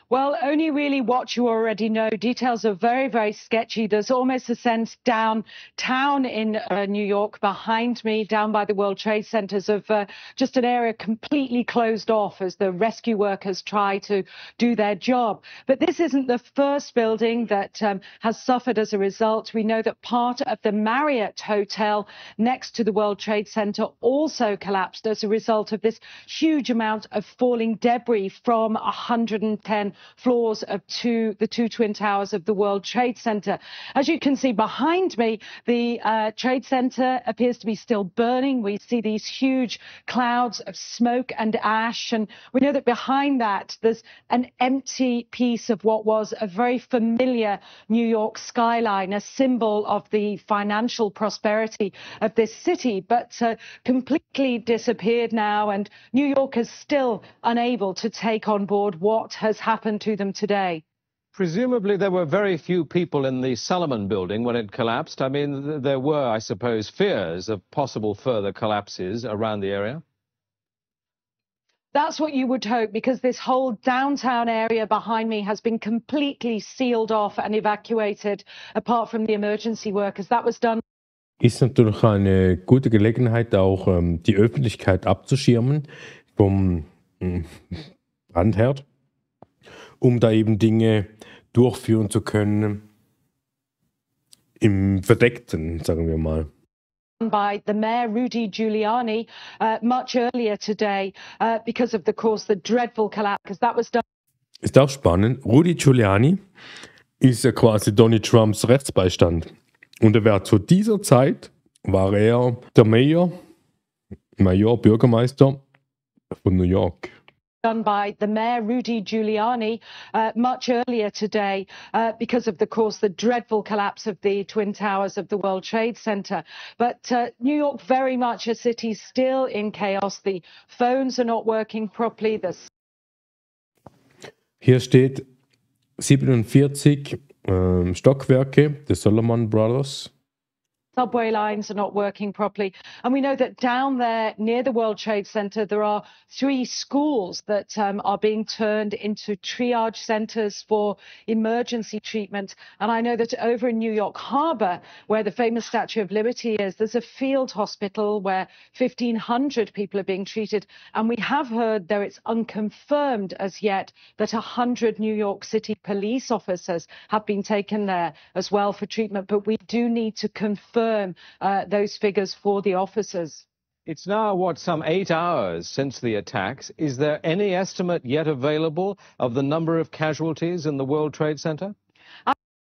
Well, only really what you already know. Details are very, very sketchy. There's almost a sense downtown in uh, New York behind me, down by the World Trade Centers, of uh, just an area completely closed off as the rescue workers try to do their job. But this isn't the first building that um, has suffered as a result. We know that part of the Marriott Hotel next to the World Trade Center also collapsed as a result of this huge amount of falling debris from 110 floors of two, the two twin towers of the World Trade Center. As you can see behind me, the uh, Trade Center appears to be still burning. We see these huge clouds of smoke and ash, and we know that behind that there's an empty piece of what was a very familiar New York skyline, a symbol of the financial prosperity of this city, but uh, completely disappeared now, and New York is still unable to take on board what has happened happened to them today? Presumably, there were very few people in the Solomon building when it collapsed. I mean, there were, I suppose, fears of possible further collapses around the area. That's what you would hope because this whole downtown area behind me has been completely sealed off and evacuated, apart from the emergency workers. That was done. Ist natürlich eine gute Gelegenheit, auch ähm, die Öffentlichkeit abzuschirmen vom hm, Brandherd. um da eben Dinge durchführen zu können im Verdeckten, sagen wir mal. by the mayor Rudy Giuliani uh, much earlier today uh, because of the course the dreadful collapse that was done Ist auch spannend. Rudy Giuliani ist ja quasi Donald Trumps Rechtsbeistand und er war zu dieser Zeit war er der Mayor, Major Bürgermeister von New York. done by the Mayor, Rudy Giuliani, uh, much earlier today uh, because of, the course, the dreadful collapse of the Twin Towers of the World Trade Center. But uh, New York, very much a city still in chaos. The phones are not working properly. The Hier steht 47 ähm, Stockwerke des Solomon Brothers subway lines are not working properly. And we know that down there near the World Trade Center, there are three schools that um, are being turned into triage centers for emergency treatment. And I know that over in New York Harbor, where the famous Statue of Liberty is, there's a field hospital where 1,500 people are being treated. And we have heard, though it's unconfirmed as yet, that 100 New York City police officers have been taken there as well for treatment. But we do need to confirm confirm uh, those figures for the officers? It's now, what, some eight hours since the attacks. Is there any estimate yet available of the number of casualties in the World Trade Center?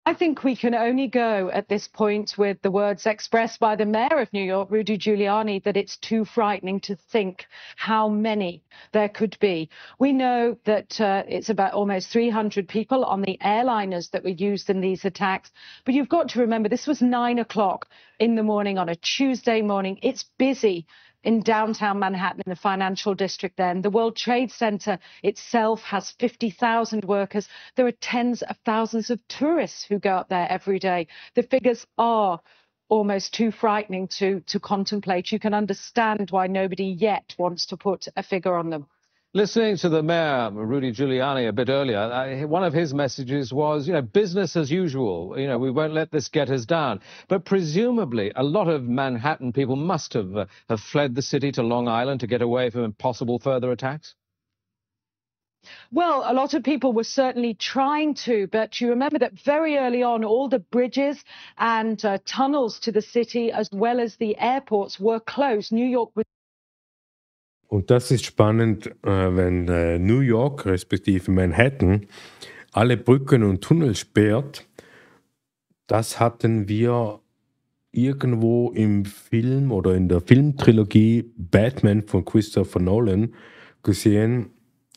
I think we can only go at this point with the words expressed by the mayor of New York, Rudy Giuliani, that it's too frightening to think how many there could be. We know that uh, it's about almost 300 people on the airliners that were used in these attacks. But you've got to remember, this was nine o'clock in the morning on a Tuesday morning. It's busy in downtown Manhattan in the financial district then. The World Trade Center itself has 50,000 workers. There are tens of thousands of tourists who go up there every day. The figures are almost too frightening to, to contemplate. You can understand why nobody yet wants to put a figure on them. Listening to the mayor, Rudy Giuliani, a bit earlier, I, one of his messages was, you know, business as usual. You know, we won't let this get us down. But presumably, a lot of Manhattan people must have, uh, have fled the city to Long Island to get away from possible further attacks. Well, a lot of people were certainly trying to, but you remember that very early on, all the bridges and uh, tunnels to the city, as well as the airports, were closed. New York was. Und das ist spannend, äh, wenn äh, New York respektive Manhattan alle Brücken und Tunnel sperrt. Das hatten wir irgendwo im Film oder in der Filmtrilogie Batman von Christopher Nolan gesehen,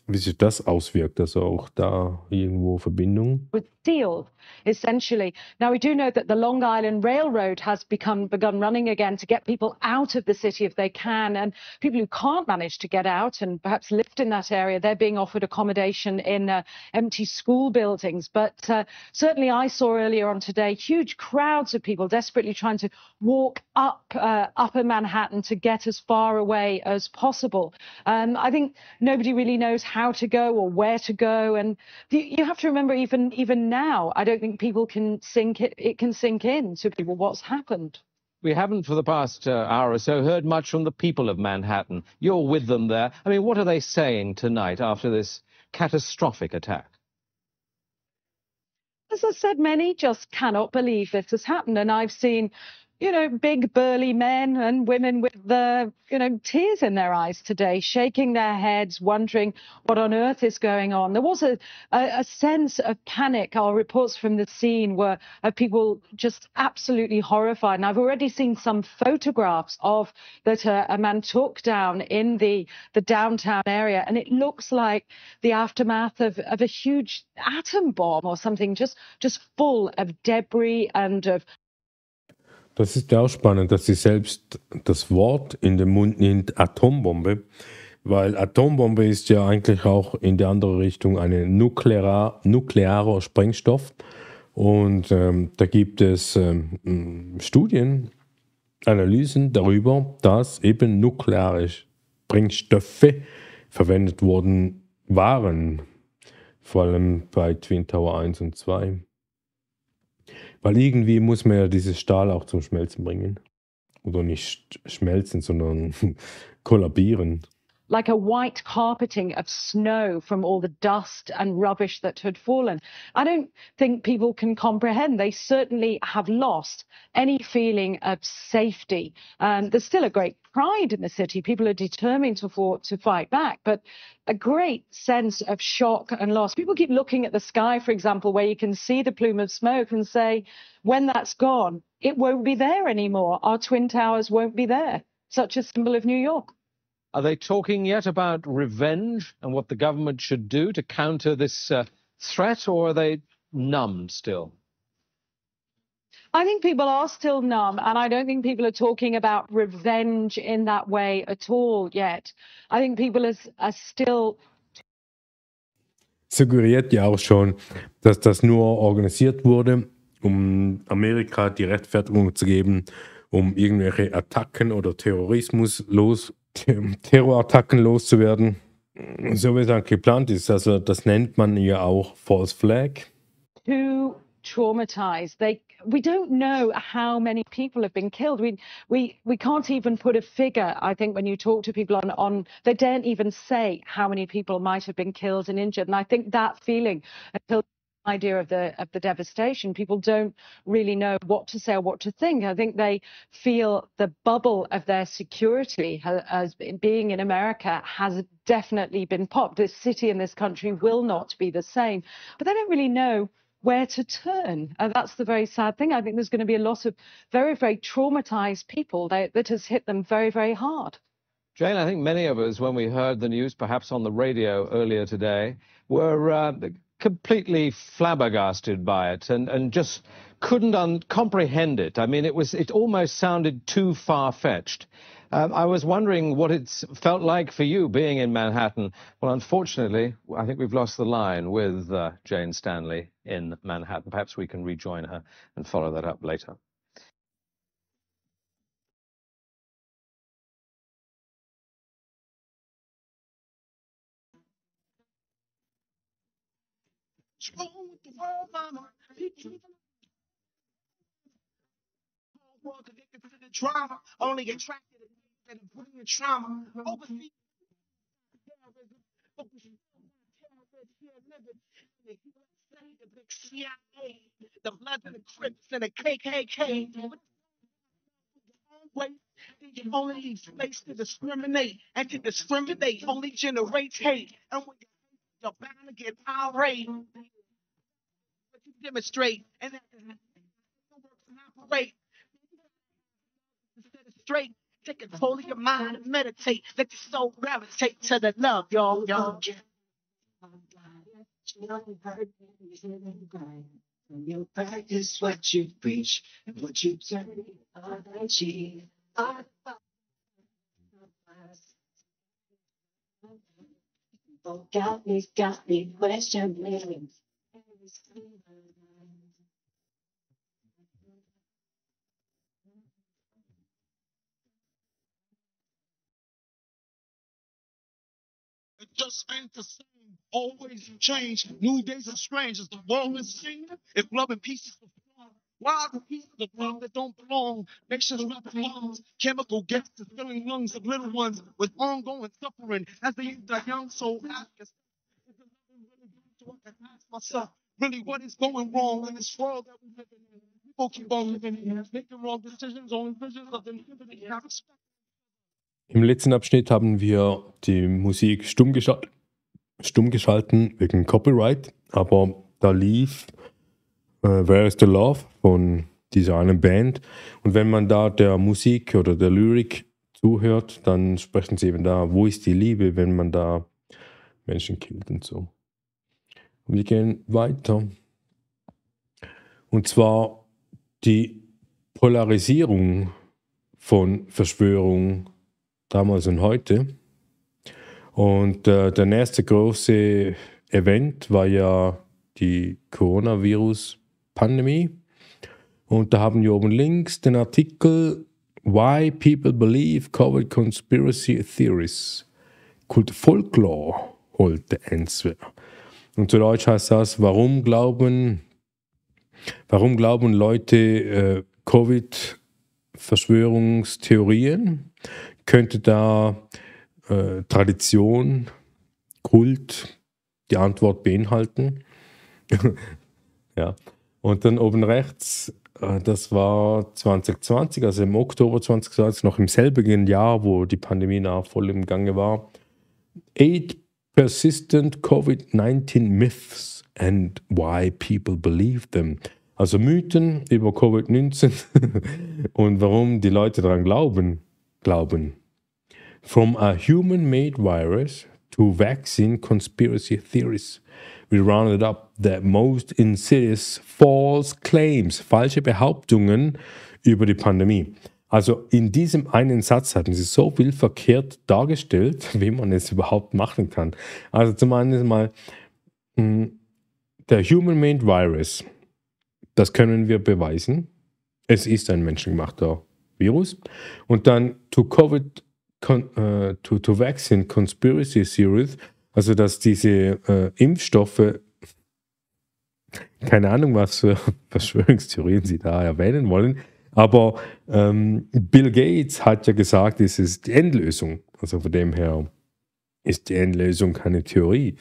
wie sich das auswirkt. Also auch da irgendwo Verbindung. deal, essentially. Now, we do know that the Long Island Railroad has become begun running again to get people out of the city if they can. And people who can't manage to get out and perhaps lived in that area, they're being offered accommodation in uh, empty school buildings. But uh, certainly, I saw earlier on today huge crowds of people desperately trying to walk up uh, Upper Manhattan to get as far away as possible. Um, I think nobody really knows how to go or where to go. And you have to remember, even, even now, now. I don't think people can sink it, it can sink in to people what's happened. We haven't, for the past uh, hour or so, heard much from the people of Manhattan. You're with them there. I mean, what are they saying tonight after this catastrophic attack? As I said, many just cannot believe this has happened. And I've seen you know, big burly men and women with the, you know, tears in their eyes today, shaking their heads, wondering what on earth is going on. There was a, a, a sense of panic. Our reports from the scene were of people just absolutely horrified. And I've already seen some photographs of that a, a man took down in the, the downtown area. And it looks like the aftermath of, of a huge atom bomb or something, just, just full of debris and of Das ist ja auch spannend, dass sie selbst das Wort in den Mund nimmt, Atombombe, weil Atombombe ist ja eigentlich auch in die andere Richtung ein nuklearer, nuklearer Sprengstoff. Und ähm, da gibt es ähm, Studien, Analysen darüber, dass eben nukleare Sprengstoffe verwendet worden waren, vor allem bei Twin Tower 1 und 2. Weil irgendwie muss man ja dieses Stahl auch zum Schmelzen bringen. Oder nicht schmelzen, sondern (laughs) kollabieren. like a white carpeting of snow from all the dust and rubbish that had fallen. I don't think people can comprehend. They certainly have lost any feeling of safety. Um, there's still a great pride in the city. People are determined to, for, to fight back, but a great sense of shock and loss. People keep looking at the sky, for example, where you can see the plume of smoke and say, when that's gone, it won't be there anymore. Our twin towers won't be there. Such a symbol of New York. Are they talking yet about revenge and what the government should do to counter this uh, threat, or are they numb still? I think people are still numb, and I don't think people are talking about revenge in that way at all yet. I think people are, are still suggeriert ja auch schon, dass das nur organisiert wurde, um Amerika die Rechtfertigung zu geben, um irgendwelche Attacken oder Terrorismus los Terrorattacken loszuwerden, so wie es dann halt geplant ist. Also das nennt man ja auch False Flag. Too traumatized. They, we don't know how many people have been killed. We, we, we can't even put a figure. I think when you talk to people on, on, they don't even say how many people might have been killed and injured. And I think that feeling until idea of the of the devastation. People don't really know what to say or what to think. I think they feel the bubble of their security as being in America has definitely been popped. This city and this country will not be the same. But they don't really know where to turn. And uh, that's the very sad thing. I think there's going to be a lot of very, very traumatized people that, that has hit them very, very hard. Jane, I think many of us, when we heard the news, perhaps on the radio earlier today, were uh, completely flabbergasted by it and, and just couldn't un- comprehend it. I mean, it was it almost sounded too far fetched. Um, I was wondering what it's felt like for you being in Manhattan. Well, unfortunately, I think we've lost the line with uh, Jane Stanley in Manhattan. Perhaps we can rejoin her and follow that up later. World to the drama, only attracted to that trauma. Overseas in the big CIA, the Bloods and the Crips and the KKK. you only space to discriminate, and to discriminate only generates hate. And when you're bound to get irate, demonstrate and operate. Instead of straight, take control of your mind and meditate. Let your soul gravitate to the love, y'all, y'all. Your You is what you preach and what you turn on the cheek. Oh God, he's got me questioning. It just ain't the same. Always change. New days are strange. Is the world insane? If love and peace is the flaw, why the pieces of love that don't belong? Make sure the lungs. Chemical gases filling lungs of little ones with ongoing suffering as they eat their young soul. is the love really going to ask myself? really what is going wrong in this world that we live in. People keep on living in, making wrong decisions on visions of inhibiting Im letzten Abschnitt haben wir die Musik stumm, geschal stumm geschalten wegen Copyright, aber da lief äh, Where is the Love von dieser einen Band. Und wenn man da der Musik oder der Lyrik zuhört, dann sprechen sie eben da, wo ist die Liebe, wenn man da Menschen killt und so. Wir gehen weiter. Und zwar die Polarisierung von Verschwörung damals und heute. Und äh, der nächste große Event war ja die Coronavirus-Pandemie. Und da haben wir oben links den Artikel Why People Believe Covid Conspiracy Theories. Kult Folklore holte Answer. Und zu Deutsch heißt das, warum glauben, warum glauben Leute äh, Covid-Verschwörungstheorien? Könnte da äh, Tradition, Kult die Antwort beinhalten? (laughs) ja. Und dann oben rechts, äh, das war 2020, also im Oktober 2020, noch im selben Jahr, wo die Pandemie nach voll im Gange war. Eight persistent COVID-19 myths and why people believe them. Also Mythen über Covid-19 (laughs) und warum die Leute daran glauben. Glauben. From a human-made virus to vaccine conspiracy theories. We rounded up the most insidious false claims, falsche Behauptungen über die Pandemie. Also in diesem einen Satz hatten sie so viel verkehrt dargestellt, (laughs) wie man es überhaupt machen kann. Also zum einen mal hm, der Human-Made Virus, das können wir beweisen. Es ist ein menschengemachter Virus. Und dann to COVID, äh, to, to Vaccine Conspiracy Series, also dass diese uh, Impfstoffe keine Ahnung, was für (laughs) Verschwörungstheorien sie da erwähnen wollen. Aber ähm, Bill Gates hat ja gesagt, es ist die Endlösung. Also von dem her ist die Endlösung keine Theorie.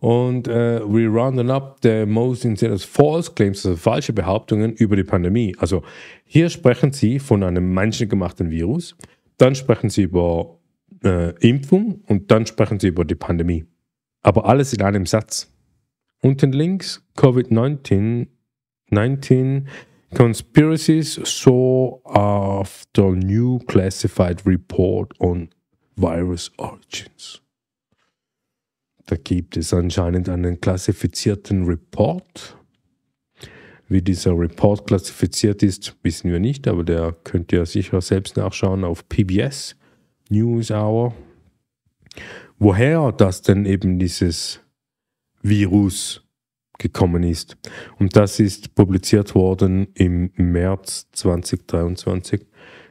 Und äh, we rounded up the most insidious false claims, also falsche Behauptungen über die Pandemie. Also hier sprechen sie von einem menschengemachten Virus, dann sprechen sie über äh, Impfung und dann sprechen sie über die Pandemie. Aber alles in einem Satz. Unten links Covid-19, 19, 19 Conspiracies saw after new classified report on virus origins. Da gibt es anscheinend einen klassifizierten Report. Wie dieser Report klassifiziert ist, wissen wir nicht, aber der könnt ihr sicher selbst nachschauen auf PBS News Hour. Woher das denn eben dieses Virus gekommen ist. Und das ist publiziert worden im März 2023.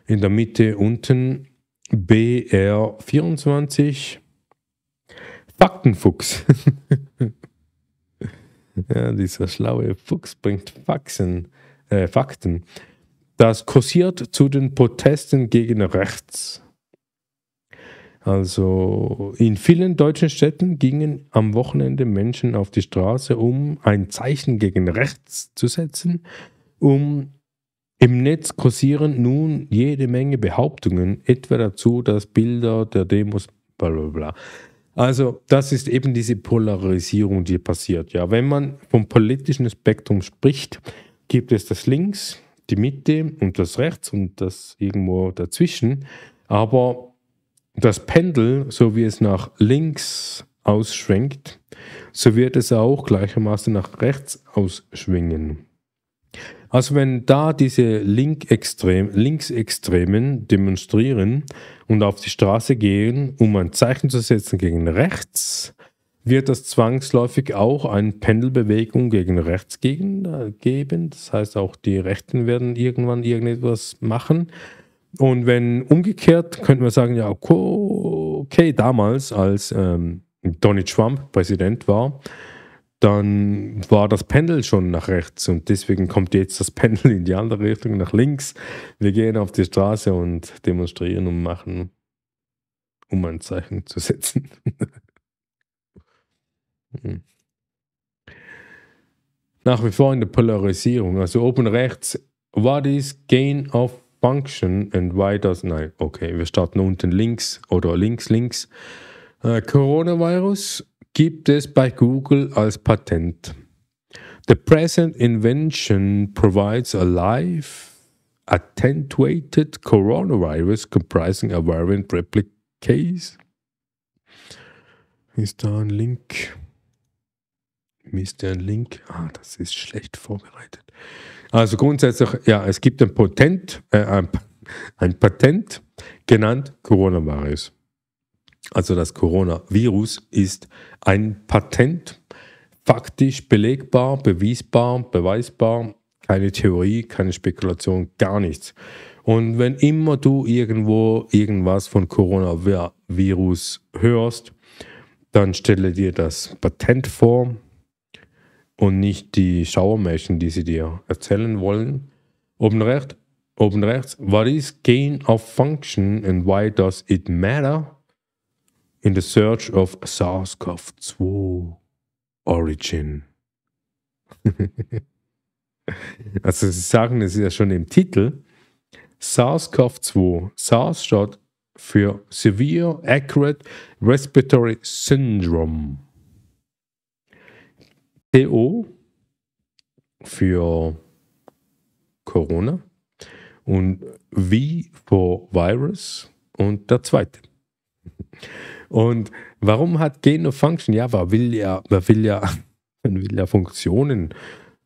In der Mitte unten BR24 Faktenfuchs. (laughs) ja, dieser schlaue Fuchs bringt Faxen, äh, Fakten. Das kursiert zu den Protesten gegen rechts. Also in vielen deutschen Städten gingen am Wochenende Menschen auf die Straße, um ein Zeichen gegen rechts zu setzen, um im Netz kursieren nun jede Menge Behauptungen, etwa dazu, dass Bilder der Demos, bla bla bla. Also, das ist eben diese Polarisierung, die passiert. Ja, wenn man vom politischen Spektrum spricht, gibt es das Links, die Mitte und das Rechts und das irgendwo dazwischen. Aber das Pendel, so wie es nach links ausschwenkt, so wird es auch gleichermaßen nach rechts ausschwingen. Also wenn da diese link Linksextremen demonstrieren und auf die Straße gehen, um ein Zeichen zu setzen gegen rechts, wird das zwangsläufig auch eine Pendelbewegung gegen rechts äh, geben. Das heißt, auch die Rechten werden irgendwann irgendetwas machen. Und wenn umgekehrt, könnte man sagen, ja, okay, damals, als ähm, Donald Trump Präsident war, dann war das Pendel schon nach rechts und deswegen kommt jetzt das (laughs) Pendel in die andere Richtung, nach links. Wir gehen auf die Straße und demonstrieren und machen, um ein Zeichen zu setzen. (laughs) Hm. nach wie vor in der Polarisierung, also oben rechts, what is Gain of function and why does. Nein, okay, wir starten unten links oder links, links. Äh, Coronavirus gibt es bei Google als Patent. The present invention provides a live attenuated coronavirus comprising a variant replicase. Ist da ein Link? Ist da ein Link? Ah, das ist schlecht vorbereitet. Also grundsätzlich, ja, es gibt ein Patent, äh, ein, ein Patent genannt Coronavirus. Also das Coronavirus ist ein Patent, faktisch belegbar, bewiesbar, beweisbar, keine Theorie, keine Spekulation, gar nichts. Und wenn immer du irgendwo irgendwas von Coronavirus hörst, dann stelle dir das Patent vor, und nicht die Schauermärchen, die sie dir erzählen wollen. Oben rechts, oben rechts, what is gain of function and why does it matter in the search of SARS-CoV-2 origin? (laughs) also sie sagen es ja schon im Titel, SARS-CoV-2, SARS steht für Severe Accurate Respiratory Syndrome. CO für Corona und V for Virus und der zweite. Und warum hat Gain of Function? Ja, man will ja, man will ja, (laughs) man will ja Funktionen,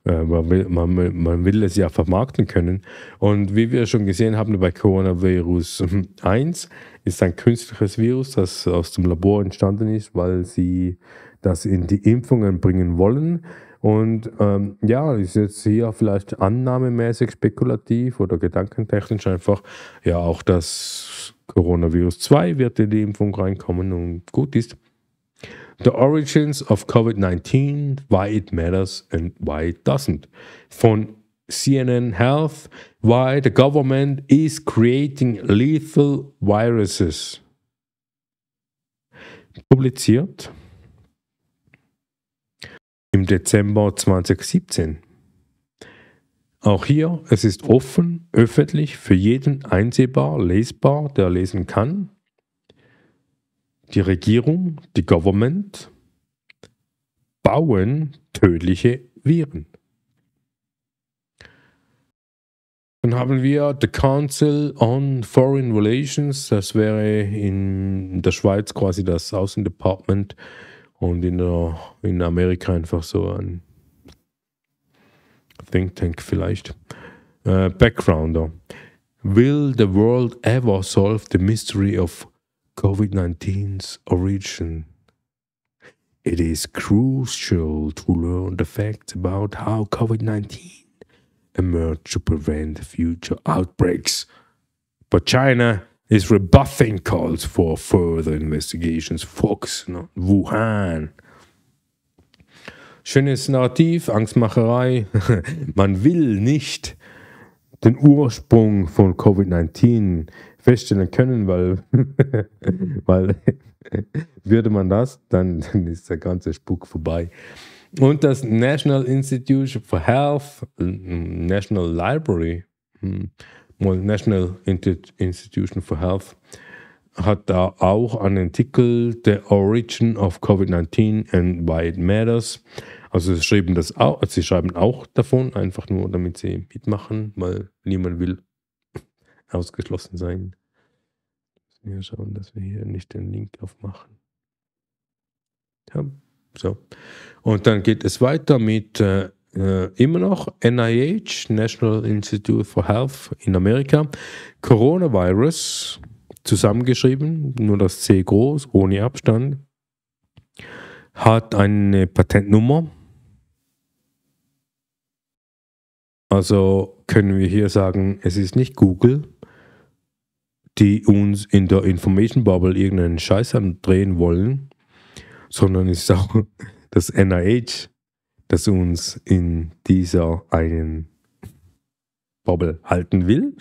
äh, man will, man, man will es ja vermarkten können. Und wie wir schon gesehen haben bei Coronavirus 1, ist ein künstliches Virus, das aus dem Labor entstanden ist, weil sie das in die Impfungen bringen wollen. Und ähm, ja, ist jetzt hier vielleicht annahmemäßig spekulativ oder gedankentechnisch einfach, ja, auch das Coronavirus 2 wird in die Impfung reinkommen und gut ist. The Origins of COVID-19, Why It Matters and Why It Doesn't. Von CNN Health, Why the Government is Creating Lethal Viruses. Publiziert im Dezember 2017. Auch hier, es ist offen, öffentlich, für jeden einsehbar, lesbar, der lesen kann. Die Regierung, die Government, bauen tödliche Viren. Dann haben wir The Council on Foreign Relations, das wäre in der Schweiz quasi das Außendepartement und in, äh, in Amerika einfach so ein Think Tank vielleicht. Uh, äh, Backgrounder. Will the world ever solve the mystery of COVID-19's origin? It is crucial to learn the facts about how COVID-19 emerged to prevent future outbreaks. But China is rebuffing calls for further investigations. Fox, ne? Wuhan. Schönes Narrativ, Angstmacherei. (laughs) Man will nicht den Ursprung von Covid-19 feststellen können, weil, (laughs) weil (laughs) würde man das, dann, dann ist der ganze Spuk vorbei. Und das National Institute for Health, National Library, hm, mal National Institution for Health hat da auch einen Artikel The Origin of COVID-19 and Why It Matters. Also sie schreiben das auch, sie schreiben auch davon, einfach nur damit sie mitmachen, weil niemand will (laughs) ausgeschlossen sein. Wir schauen, dass wir hier nicht den Link aufmachen. Ja, so. Und dann geht es weiter mit äh, äh, immer noch NIH, National Institute for Health in Amerika, Coronavirus, zusammengeschrieben, nur das C groß, ohne Abstand, hat eine Patentnummer. Also können wir hier sagen, es ist nicht Google, die uns in der Information Bubble irgendeinen Scheiß andrehen wollen, sondern es ist auch (laughs) das NIH, das uns in dieser einen Bubble halten will.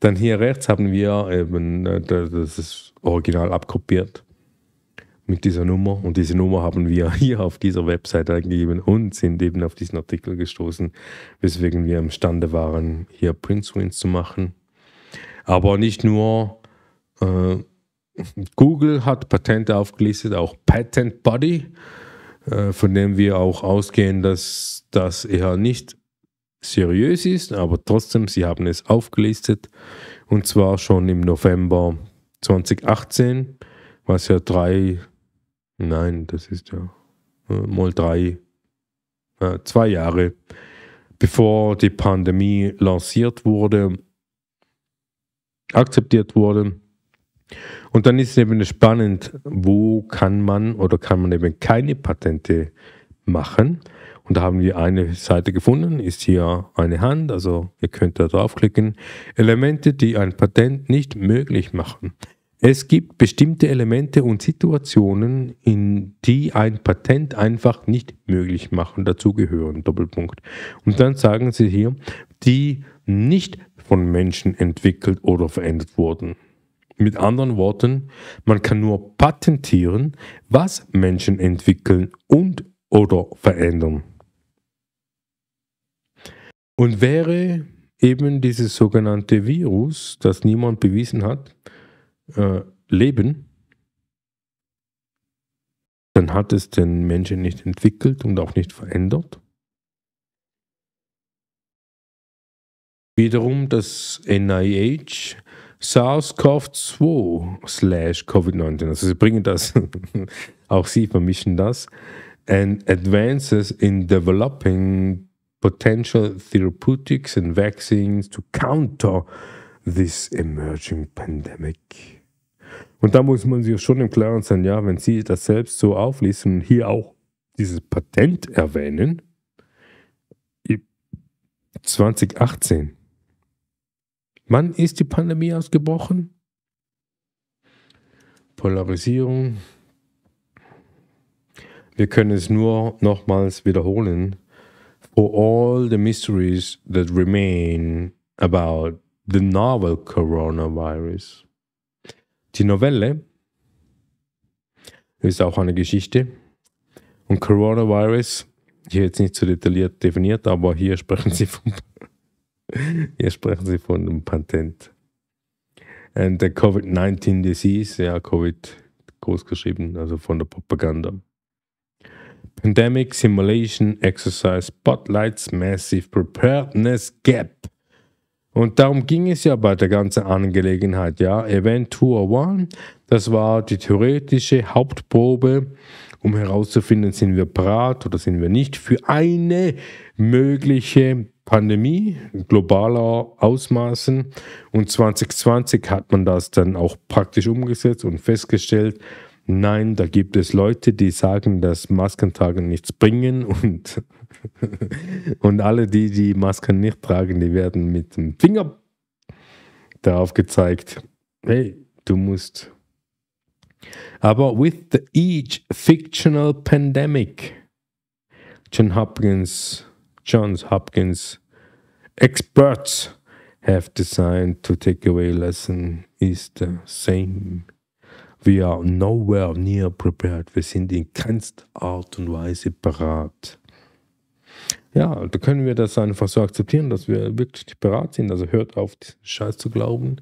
Dann hier rechts haben wir eben, äh, das ist original abkopiert mit dieser Nummer. Und diese Nummer haben wir (laughs) hier auf dieser Website eingegeben und sind eben auf diesen Artikel gestoßen, weswegen wir imstande waren, hier Printscreens zu machen. Aber nicht nur äh, Google hat Patente aufgelistet, auch Patent Body. Äh, von dem wir auch ausgehen, dass das eher nicht seriös ist, aber trotzdem, sie haben es aufgelistet und zwar schon im November 2018, was ja drei, nein, das ist ja äh, mal drei, äh, zwei Jahre bevor die Pandemie lanciert wurde, akzeptiert wurde. Und dann ist es eben spannend, wo kann man oder kann man eben keine Patente machen. Und da haben wir eine Seite gefunden, ist hier eine Hand, also ihr könnt da draufklicken. Elemente, die ein Patent nicht möglich machen. Es gibt bestimmte Elemente und Situationen, in die ein Patent einfach nicht möglich machen. Dazu gehören Doppelpunkt. Und dann sagen sie hier, die nicht von Menschen entwickelt oder verändert wurden. Mit anderen Worten, man kann nur patentieren, was Menschen entwickeln und oder verändern. Und wäre eben dieses sogenannte Virus, das niemand bewiesen hat, äh, Leben, dann hat es den Menschen nicht entwickelt und auch nicht verändert. Wiederum das NIH, SARS-CoV-2 slash COVID-19. Also sie bringen das, (laughs) auch sie vermischen das. And advances in developing potential therapeutics and vaccines to counter this emerging pandemic. Und da muss man sich schon im Klaren sein, ja, wenn sie das selbst so auflesen und hier auch dieses Patent erwähnen, 2018 Wann ist die Pandemie ausgebrochen? Polarisierung. Wir können es nur nochmals wiederholen. For all the mysteries that remain about the novel coronavirus. Die Novelle ist auch eine Geschichte. Und Coronavirus, hier jetzt nicht so detailliert definiert, aber hier sprechen sie von hier sprechen Sie von einem Patent. And the COVID-19 disease, ja, Covid großgeschrieben, also von der Propaganda. Pandemic Simulation Exercise Spotlights Massive Preparedness Gap. Und darum ging es ja bei der ganzen Angelegenheit, ja. Event 201, das war die theoretische Hauptprobe, um herauszufinden, sind wir parat oder sind wir nicht für eine mögliche Pandemie globaler Ausmaßen und 2020 hat man das dann auch praktisch umgesetzt und festgestellt, nein, da gibt es Leute, die sagen, dass Maskentragen nichts bringen und, (laughs) und alle, die die Masken nicht tragen, die werden mit dem Finger darauf gezeigt, hey, du musst. Aber with the each fictional pandemic, John Hopkins Johns Hopkins experts have designed to take away lesson is the same. We are nowhere near prepared. Wir sind in keinster Art und Weise parat. Ja, da können wir das einfach so akzeptieren, dass wir wirklich nicht parat sind. Also hört auf, diesen Scheiß zu glauben.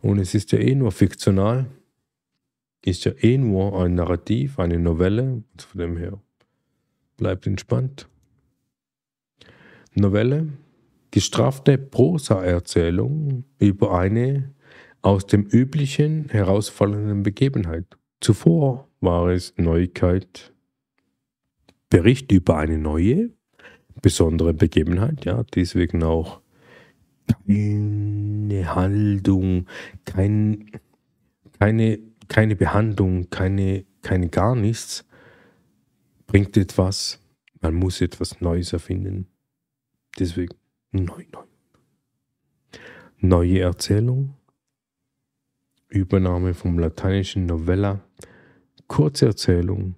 Und es ist ja eh nur fiktional. Ist ja eh nur ein Narrativ, eine Novelle. Und von dem her bleibt entspannt. Novelle, gestrafte Prosaerzählung über eine aus dem Üblichen herausfallenden Begebenheit. Zuvor war es Neuigkeit, Bericht über eine neue, besondere Begebenheit, ja, deswegen auch keine Haltung, kein, keine, keine Behandlung, keine, keine gar nichts bringt etwas. Man muss etwas Neues erfinden. Deswegen, neu, neu. Neue Erzählung, Übernahme vom lateinischen Novella, Kurzerzählung,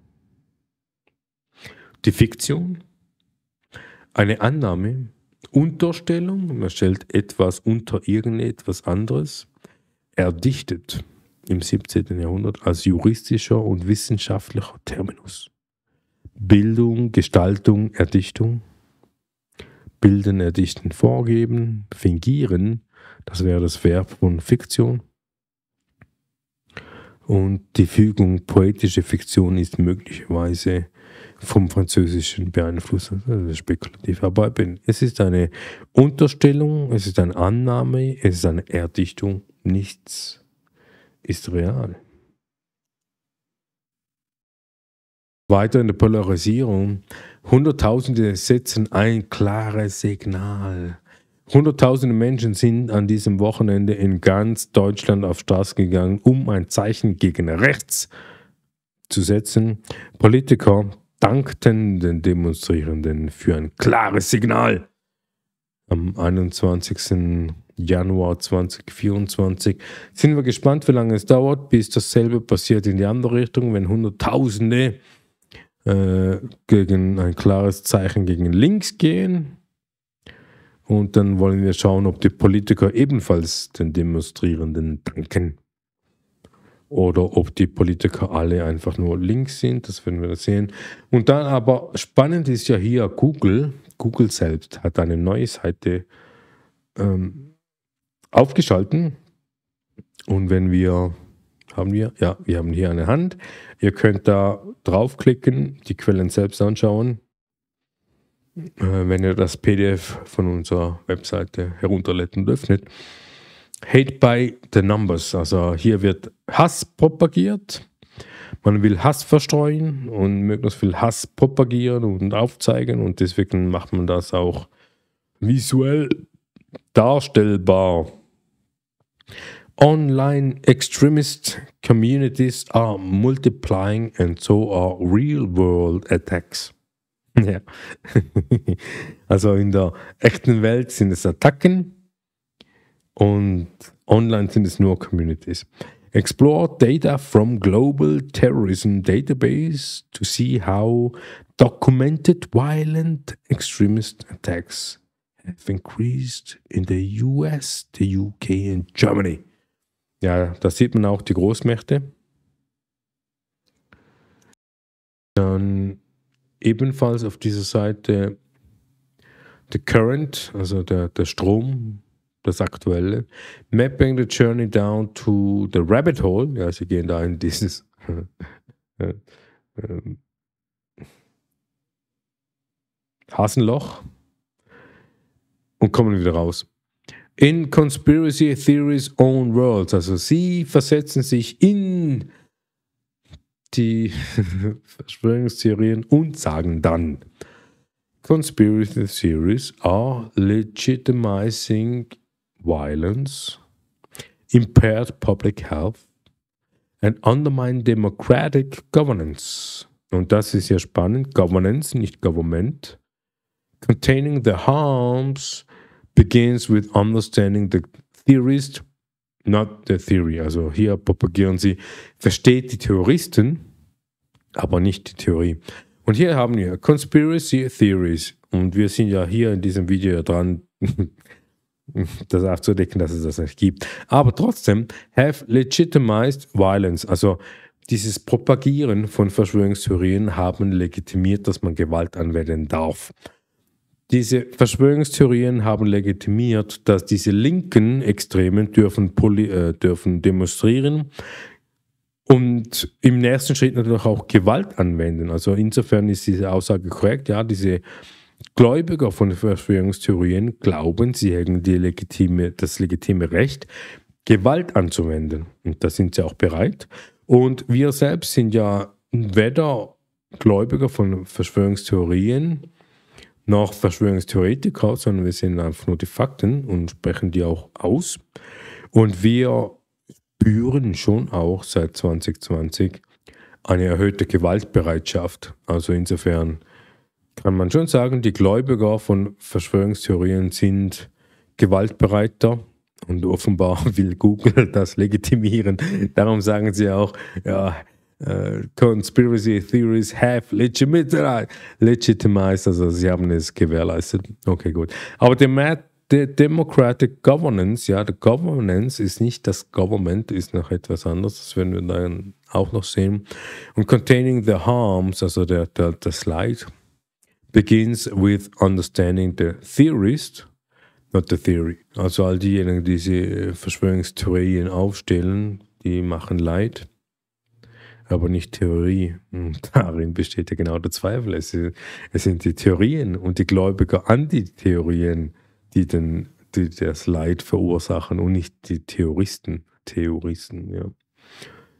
die Fiktion, eine Annahme, Unterstellung, man stellt etwas unter irgendetwas anderes, erdichtet im 17. Jahrhundert als juristischer und wissenschaftlicher Terminus. Bildung, Gestaltung, Erdichtung bilden, äh, erdichten, vorgeben, fingieren, das wäre das Verb von Fiktion. Und die Fügung poetische Fiktion ist möglicherweise vom Französischen beeinflusst, also spekulativ. Aber es ist eine Unterstellung, es ist eine Annahme, es ist eine Erdichtung. Nichts ist real. Weiter in der Polarisierung Hunderttausende setzen ein klares Signal. Hunderttausende Menschen sind an diesem Wochenende in ganz Deutschland auf Straße gegangen, um ein Zeichen gegen rechts zu setzen. Politiker dankten den Demonstrierenden für ein klares Signal. Am 21. Januar 2024 sind wir gespannt, wie lange es dauert, bis dasselbe passiert in die andere Richtung, wenn Hunderttausende äh, gegen ein klares Zeichen gegen links gehen. Und dann wollen wir schauen, ob die Politiker ebenfalls den Demonstrierenden danken. Oder ob die Politiker alle einfach nur links sind, das werden wir sehen. Und dann aber spannend ist ja hier Google. Google selbst hat eine neue Seite ähm, aufgeschalten. Und wenn wir haben wir? Ja, wir haben hier eine Hand. Ihr könnt da draufklicken, die Quellen selbst anschauen, äh, wenn ihr das PDF von unserer Webseite herunterlädt und öffnet. Hate by the Numbers. Also hier wird Hass propagiert. Man will Hass verstreuen und möglichst viel Hass propagieren und aufzeigen und deswegen macht man das auch visuell darstellbar. Online extremist communities are multiplying, and so are real-world attacks. (laughs) Ja. (laughs) also in der echten Welt sind es Attacken und online sind es nur Communities. Explore data from Global Terrorism Database to see how documented violent extremist attacks have increased in the US, the UK and Germany. Ja, da sieht man auch, die Großmächte. Dann ebenfalls auf dieser Seite The Current, also der, der Strom, das Aktuelle. Mapping the Journey down to the Rabbit Hole. Ja, sie gehen da in dieses. (laughs) Äh, ähm, Hasenloch und kommen wieder raus in Conspiracy Theories Own Worlds. Also sie versetzen sich in die (laughs) Verschwörungstheorien und sagen dann, Conspiracy Theories are legitimizing violence, impaired public health and undermine democratic governance. Und das ist ja spannend, Governance, nicht Government, containing the harms begins with understanding the theorist, not the theory. Also hier propagieren sie, versteht die Theoristen, aber nicht die Theorie. Und hier haben wir Conspiracy Theories. Und wir sind ja hier in diesem Video dran, (laughs) das aufzudecken, dass es das nicht gibt. Aber trotzdem, have legitimized violence. Also dieses Propagieren von Verschwörungstheorien haben legitimiert, dass man Gewalt anwenden darf. Diese Verschwörungstheorien haben legitimiert, dass diese linken Extremen dürfen, äh, dürfen demonstrieren und im nächsten Schritt natürlich auch Gewalt anwenden. Also insofern ist diese Aussage korrekt. Ja, diese Gläubiger von Verschwörungstheorien glauben, sie hätten legitime, das legitime Recht, Gewalt anzuwenden. Und da sind sie auch bereit. Und wir selbst sind ja weder Gläubiger von Verschwörungstheorien, nach Verschwörungstheoretiker, sondern wir sind einfach nur die Fakten und sprechen die auch aus. Und wir spüren schon auch seit 2020 eine erhöhte Gewaltbereitschaft. Also insofern kann man schon sagen, die Gläubiger von Verschwörungstheorien sind gewaltbereiter und offenbar (laughs) will Google das legitimieren. Darum sagen sie auch, ja, äh, conspiracy Theories have legitimized, also sie haben es gewährleistet. Okay, gut. Aber der Matt Democratic Governance, ja, die Governance ist nicht das Government, ist noch etwas anderes, das werden wir dann auch noch sehen. Und containing the harms, also der, der, das Leid, begins with understanding the theorist, not the theory. Also all diejenigen, die diese äh, Verschwörungstheorien aufstellen, die machen Leid aber nicht Theorie. Hm, und (laughs) darin besteht ja genau der Zweifel. Es, es sind die Theorien und die Gläubiger an die Theorien, die, den, die das Leid verursachen und nicht die Theoristen. Theoristen, ja.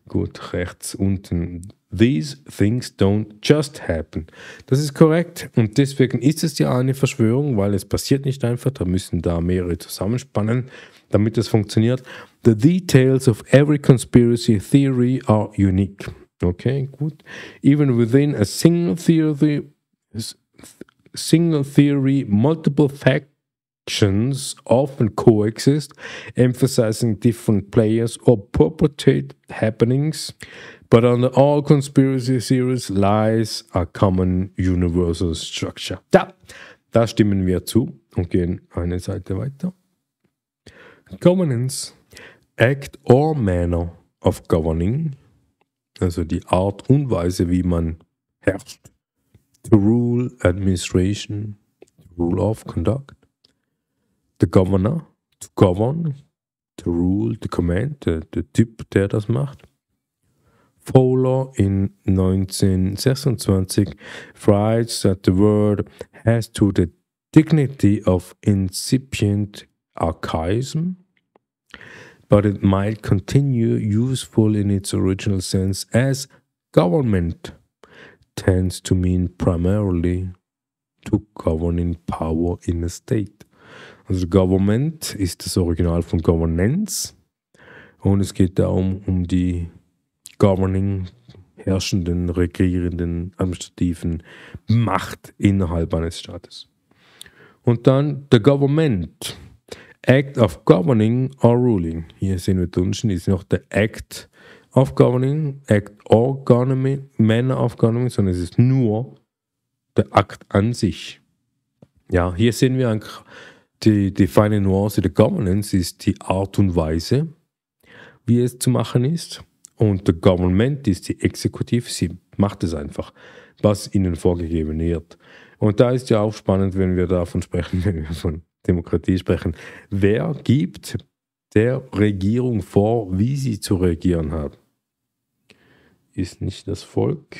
Gut, rechts unten. These things don't just happen. Das ist korrekt und deswegen ist es ja eine Verschwörung, weil es passiert nicht einfach. Da müssen da mehrere zusammenspannen. damit es funktioniert. The details of every conspiracy theory are unique. Okay, gut. Even within a single theory, single theory, multiple factions often coexist, emphasizing different players or perpetrate happenings. But under all conspiracy theories, lies a common universal structure. Da, da stimmen wir zu und gehen eine Seite weiter. Governance, Act or Manner of Governing, also die Art und Weise, wie man herrscht, to rule, administration, rule of, conduct, the governor, to govern, to rule, to command, the der Typ, der das macht. Fowler in 1926 writes that the word has to the dignity of incipient archaism, but it might continue useful in its original sense as government tends to mean primarily to govern in power in a state. Also Government ist das Original von Governance und es geht darum, um die governing, herrschenden, regierenden, administrativen Macht innerhalb eines Staates. Und dann the Government Act of Governing or Ruling. Hier sehen wir Dunschen, ist noch der Act of Governing, Act or Governing, Manner of Governing, sondern es ist nur der Akt an sich. Ja, hier sehen wir die, die feine Nuance der Governance ist die Art und Weise, wie es zu machen ist. Und der Government ist die Exekutive, sie macht es einfach, was ihnen vorgegeben wird. Und da ist ja auch spannend, wenn wir davon sprechen, (laughs) wenn wir von Demokratie sprechen. Wer gibt der Regierung vor, wie sie zu regieren hat? Ist nicht das Volk?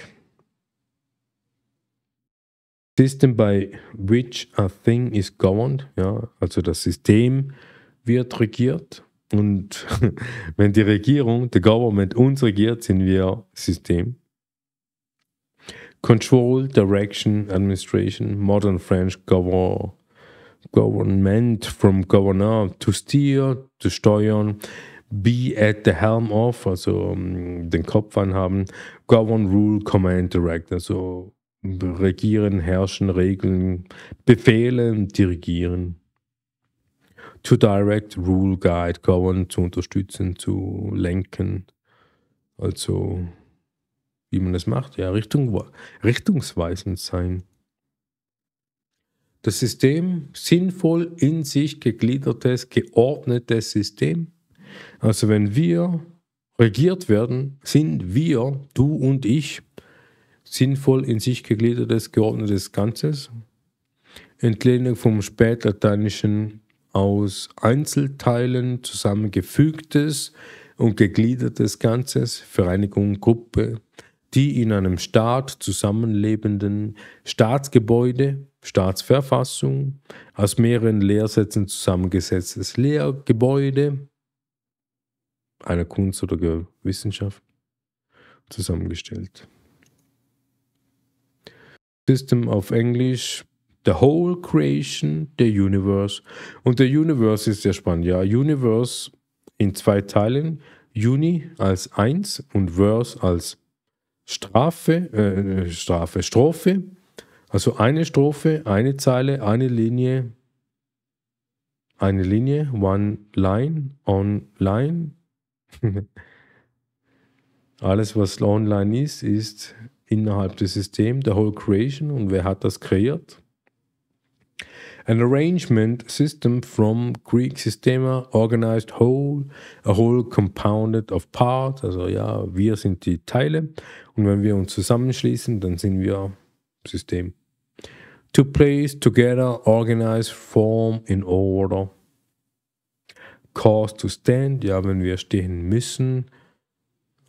System by which a thing is governed, ja, also das System wird regiert und (laughs) wenn die Regierung, the government uns regiert, sind wir System. Control, Direction, Administration, Modern French Government Government from Governor to steer, to steuern, be at the helm of, also um, den Kopf anhaben, govern, rule, command, direct, also regieren, herrschen, regeln, befehlen, dirigieren. To direct, rule, guide, govern, zu unterstützen, zu lenken. Also, wie man das macht, ja, Richtung, richtungsweisend sein das System, sinnvoll in sich gegliedertes, geordnetes System. Also wenn wir regiert werden, sind wir, du und ich, sinnvoll in sich gegliedertes, geordnetes Ganzes. Entlehnung vom spätlateinischen aus Einzelteilen zusammengefügtes und gegliedertes Ganzes, Vereinigung, Gruppe, die in einem Staat zusammenlebenden Staatsgebäude Staatsverfassung, aus mehreren Lehrsätzen zusammengesetztes Lehrgebäude einer Kunst oder Wissenschaft zusammengestellt. System auf Englisch, The Whole Creation, The Universe. Und der Universe ist sehr spannend. Ja, Universe in zwei Teilen. Uni als eins und Verse als Strafe, äh, äh Strafe, Strophe also eine Strophe, eine Zeile, eine Linie, eine Linie, one line, online. (laughs) Alles, was online ist, ist innerhalb des Systems, der whole creation und wer hat das kreiert? An arrangement system from Greek Systema, organized whole, a whole compounded of parts, also ja, wir sind die Teile und wenn wir uns zusammenschließen, dann sind wir System. to place together, organize, form in order. Cause to stand, ja, wenn wir stehen müssen.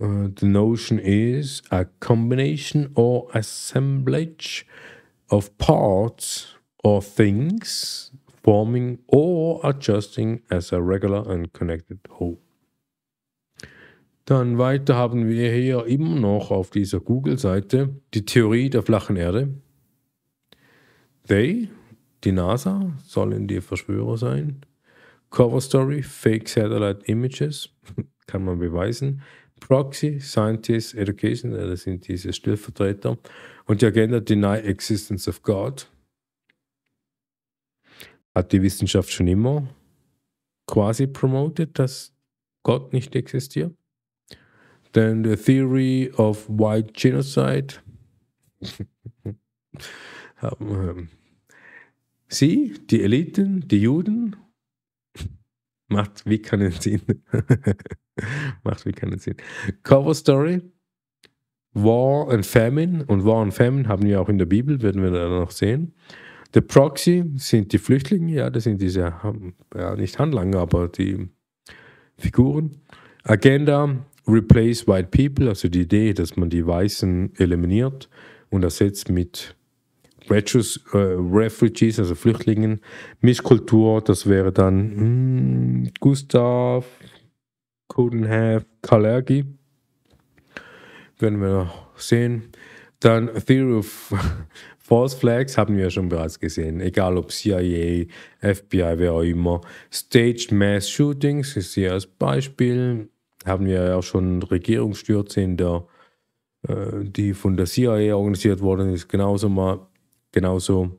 Uh, the notion is a combination or assemblage of parts or things forming or adjusting as a regular and connected whole. Dann weiter haben wir hier immer noch auf dieser Google-Seite die Theorie der flachen Erde. They, die NASA, sollen die Verschwörer sein. Cover Story, Fake Satellite Images, (laughs) kann man beweisen. Proxy, Scientist, Education, äh, das sind diese Stellvertreter. Und die Agenda Deny Existence of God. Hat die Wissenschaft schon immer quasi promoted, dass Gott nicht existiert. Dann the Theory of White Genocide. (laughs) Ähm, ähm, sie, die Eliten, die Juden, (laughs) macht wie keinen Sinn. (laughs) macht wie keinen Sinn. Cover Story, War and Famine und War and Famine haben wir auch in der Bibel, werden wir dann noch sehen. The Proxy sind die Flüchtlinge, ja, das sind diese, ähm, ja, nicht Handlanger, aber die Figuren. Agenda, Replace White People, also die Idee, dass man die Weißen eliminiert und ersetzt mit Refugees, äh, Refugees, also Flüchtlingen. Mischkultur, das wäre dann mh, hm, Gustav, Couldn't have, Kalergi. Werden wir noch sehen. Dann Theory of (laughs) False Flags haben wir ja schon bereits gesehen, egal ob CIA, FBI, wer auch immer. Staged Mass Shootings ist hier als Beispiel. Haben wir ja auch schon Regierungsstürze in der, äh, die von der CIA organisiert worden ist, genauso mal genauso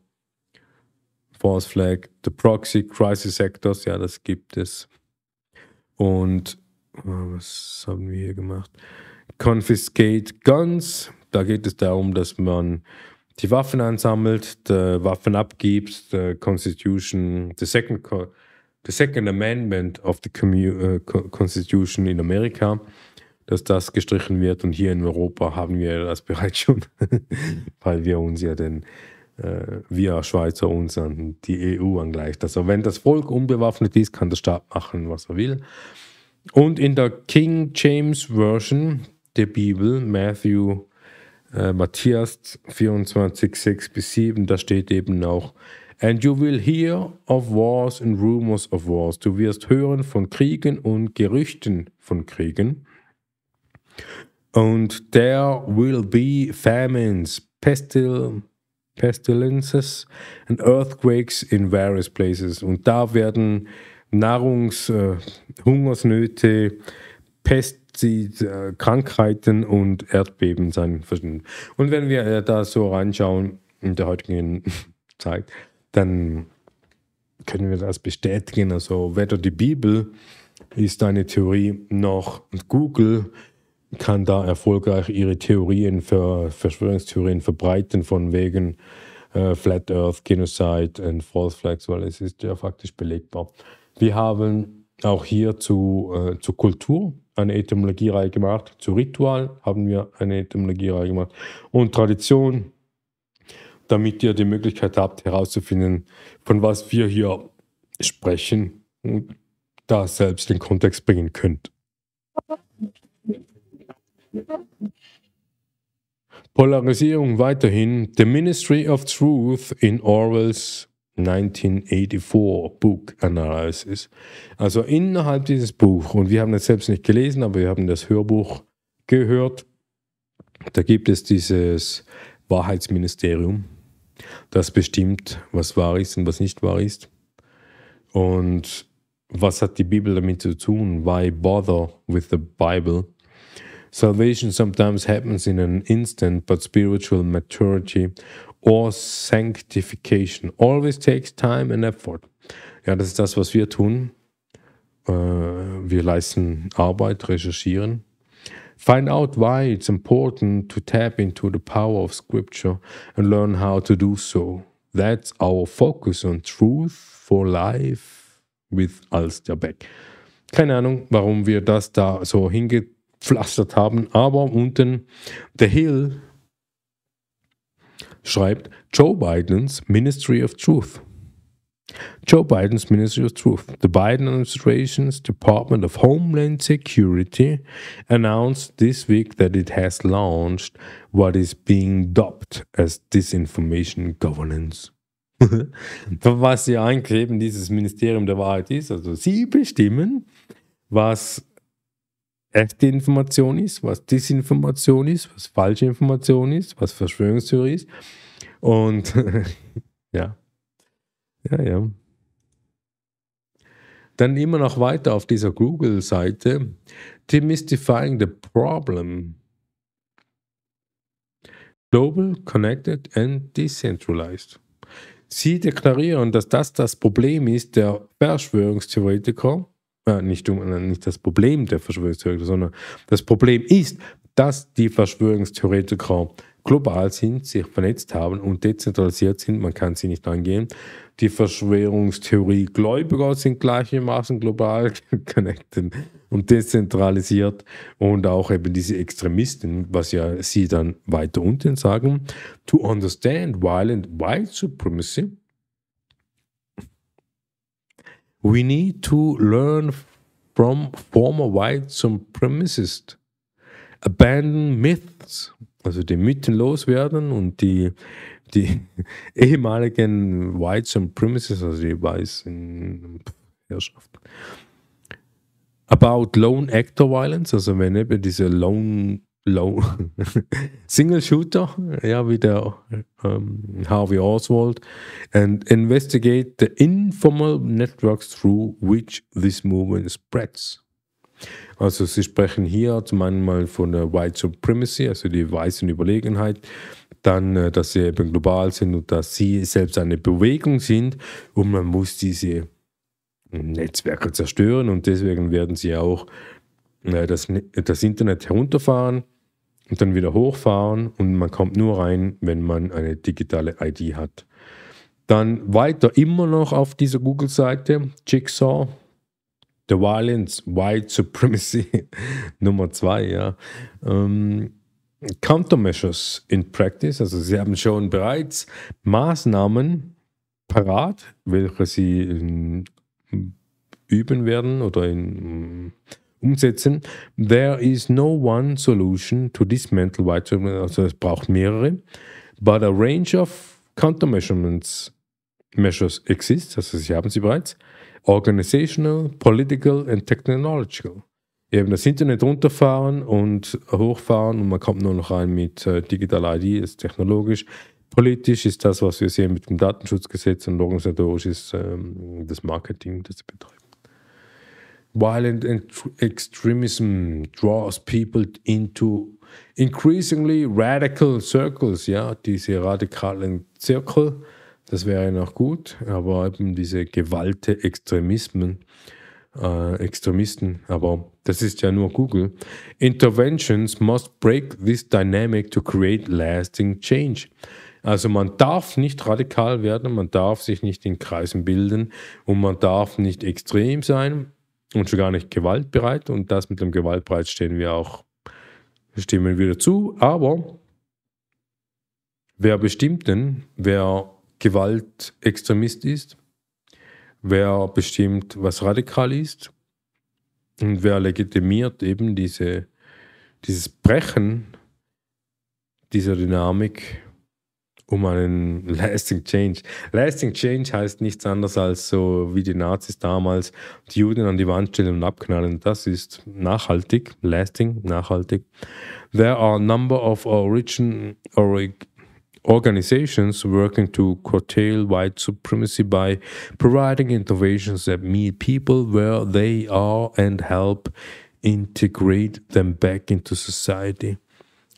False Flag, The Proxy, Crisis Sectors, ja, das gibt es. Und oh, was haben wir hier gemacht? Confiscate Guns, da geht es darum, dass man die Waffen ansammelt, die Waffen abgibt, the Constitution, the second, the second Amendment of the äh, Constitution in Amerika, dass das gestrichen wird und hier in Europa haben wir das (laughs) bereits schon, weil wir uns ja den wir äh, Schweizer uns an die EU angleicht. Also wenn das Volk unbewaffnet ist, kann der Staat machen, was er will. Und in der King James Version der Bibel, Matthew, äh, Matthias 24, 6 bis 7, da steht eben auch, And you will hear of wars and rumors of wars. Du wirst hören von Kriegen und Gerüchten von Kriegen. Und there will be famines, pestil, pestilences and earthquakes in various places. Und da werden Nahrungs-, äh, Hungersnöte, Pestizid, äh, Krankheiten und Erdbeben sein verschwunden. Und wenn wir äh, da so reinschauen in der heutigen (laughs) Zeit, dann können wir das bestätigen. Also weder die Bibel ist eine Theorie noch Google kann da erfolgreich ihre Theorien für Verschwörungstheorien verbreiten von wegen äh, Flat Earth, Genocide und False Flags, weil es ist ja faktisch belegbar. Wir haben auch hier zu, äh, zu Kultur eine Etymologiereihe gemacht, zu Ritual haben wir eine Etymologiereihe gemacht und Tradition, damit ihr die Möglichkeit habt herauszufinden, von was wir hier sprechen und da selbst den Kontext bringen könnt. Polarisierung weiterhin. The Ministry of Truth in Orwell's 1984 Book Analysis. Also innerhalb dieses Buch, und wir haben das selbst nicht gelesen, aber wir haben das Hörbuch gehört, da gibt es dieses Wahrheitsministerium, das bestimmt, was wahr ist und was nicht wahr ist. Und was hat die Bibel damit zu tun? Why bother with the Bible? Salvation sometimes happens in an instant, but spiritual maturity or sanctification always takes time and effort. Ja, das ist das, was wir tun. Äh, wir leisten Arbeit, recherchieren. Find out why it's important to tap into the power of Scripture and learn how to do so. That's our focus on truth for life with Alsterbeck. Keine Ahnung, warum wir das da so hingezogen gepflastert haben. Aber unten, The Hill schreibt Joe Bidens Ministry of Truth. Joe Biden's Ministry of Truth. The Biden administration's Department of Homeland Security announced this week that it has launched what is being dubbed as Disinformation Governance. (laughs) was sie eingeben, dieses Ministerium der Wahrheit ist. Also sie bestimmen, was echte Information ist, was Disinformation ist, was falsche Information ist, was Verschwörungstheorie ist. Und (laughs) ja, ja, ja. Dann immer noch weiter auf dieser Google-Seite. Demystifying the Problem. Global, Connected and Decentralized. Sie deklarieren, dass das das Problem ist der Verschwörungstheoretiker äh, nicht, äh, nicht das Problem der Verschwörungstheoretiker, sondern das Problem ist, dass die Verschwörungstheoretiker global sind, sich vernetzt haben und dezentralisiert sind, man kann sie nicht angehen. Die Verschwörungstheorie-Gläubiger sind gleichermaßen global (laughs) connected und dezentralisiert und auch eben diese Extremisten, was ja sie dann weiter unten sagen, to understand violent white supremacy, we need to learn from former white supremacists. Abandon Myths, also die Mythen loswerden und die, die (laughs) ehemaligen White Supremacists, also die weißen Herrschaften. About Lone Actor Violence, also wenn eben diese Lone Low. Single Shooter, ja, wie der um, ähm, Harvey Oswald, and investigate the informal networks through which this movement spreads. Also sie sprechen hier zum einen mal von der White Supremacy, also die weißen Überlegenheit, dann, äh, dass sie eben global sind und dass sie selbst eine Bewegung sind und man muss diese Netzwerke zerstören und deswegen werden sie auch äh, das, das Internet herunterfahren und dann wieder hochfahren und man kommt nur rein, wenn man eine digitale ID hat. Dann weiter immer noch auf dieser Google-Seite, Jigsaw, The Violence, White Supremacy, (laughs) Nummer 2, ja. Ähm, Countermeasures in Practice, also sie haben schon bereits Maßnahmen parat, welche sie in, üben werden oder in, umsetzen. There is no one solution to dismantle white supremacy, also es braucht mehrere, but a range of countermeasurements measures exist, also sie haben sie bereits, organizational, political and technological. Eben das Internet runterfahren und hochfahren und man kommt nur noch rein mit äh, Digital ID, ist technologisch. Politisch ist das, was wir sehen mit dem Datenschutzgesetz und organisatorisch ist ähm, das Marketing, das sie betreiben. Violent extremism draws people into increasingly radical circles. Ja, diese radikalen Zirkel, das wäre noch gut, aber eben diese Gewalte Extremismen. Uh, Extremisten, aber das ist ja nur Google. Interventions must break this dynamic to create lasting change. Also man darf nicht radikal werden, man darf sich nicht in Kreisen bilden und man darf nicht extrem sein, und schon gar nicht gewaltbereit. Und das mit dem gewaltbereit stehen wir auch, stimmen wir dazu. Aber wer bestimmt denn, wer Gewaltextremist ist, wer bestimmt, was radikal ist und wer legitimiert eben diese, dieses Brechen dieser Dynamik um einen (laughs) Lasting Change. Lasting Change heißt nichts anderes als so, wie die Nazis damals die Juden an die Wand stellen und abknallen. Das ist nachhaltig, lasting, nachhaltig. There are a number of origin, organizations working to curtail white supremacy by providing innovations that meet people where they are and help integrate them back into society.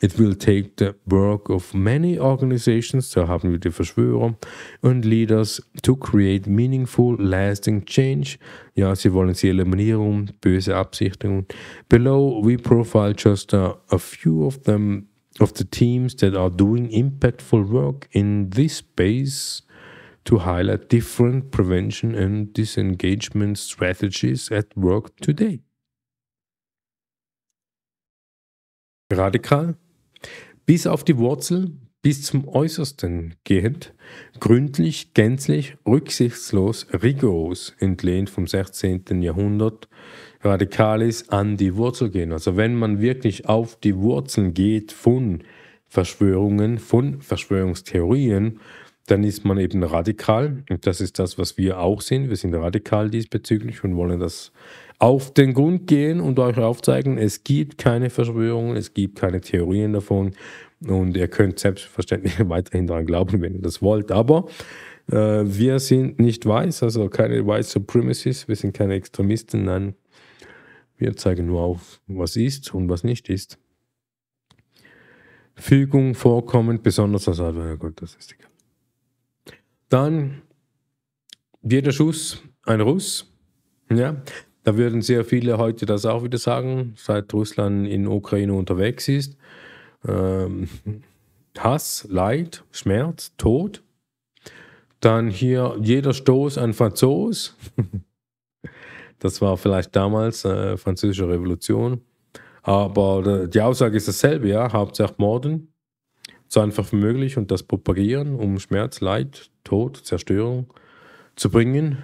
It will take the work of many organizations, da haben wir die Verschwörer, und Leaders to create meaningful, lasting change. Ja, sie wollen sie eliminieren, um böse Absichten. Below, we profile just a, a few of them, of the teams that are doing impactful work in this space to highlight different prevention and disengagement strategies at work today. Radikal bis auf die Wurzel, bis zum Äußersten gehend, gründlich, gänzlich, rücksichtslos, rigoros, entlehnt vom 16. Jahrhundert, radikalis an die Wurzel gehen. Also wenn man wirklich auf die Wurzeln geht von Verschwörungen, von Verschwörungstheorien, dann ist man eben radikal. Und das ist das, was wir auch sind. Wir sind radikal diesbezüglich und wollen das auf den Grund gehen und euch aufzeigen, es gibt keine Verschwörungen, es gibt keine Theorien davon und ihr könnt selbstverständlich (laughs) weiterhin daran glauben, wenn ihr das wollt. Aber äh, wir sind nicht weiß, also keine White Supremacists, wir sind keine Extremisten, nein. Wir zeigen nur auf, was ist und was nicht ist. Fügung vorkommend, besonders als Advent, ja gut, das ist egal. Dann, jeder Schuss ein Russ. Ja, da würden sehr viele heute das auch wieder sagen, seit Russland in Ukraine unterwegs ist. Ähm, Hass, Leid, Schmerz, Tod. Dann hier jeder Stoß an Franzos. (laughs) Das war vielleicht damals äh, französische Revolution. Aber äh, die Aussage ist dasselbe, ja. Hauptsache Morden, so einfach wie möglich und das propagieren, um Schmerz, Leid, Tod, Zerstörung zu bringen.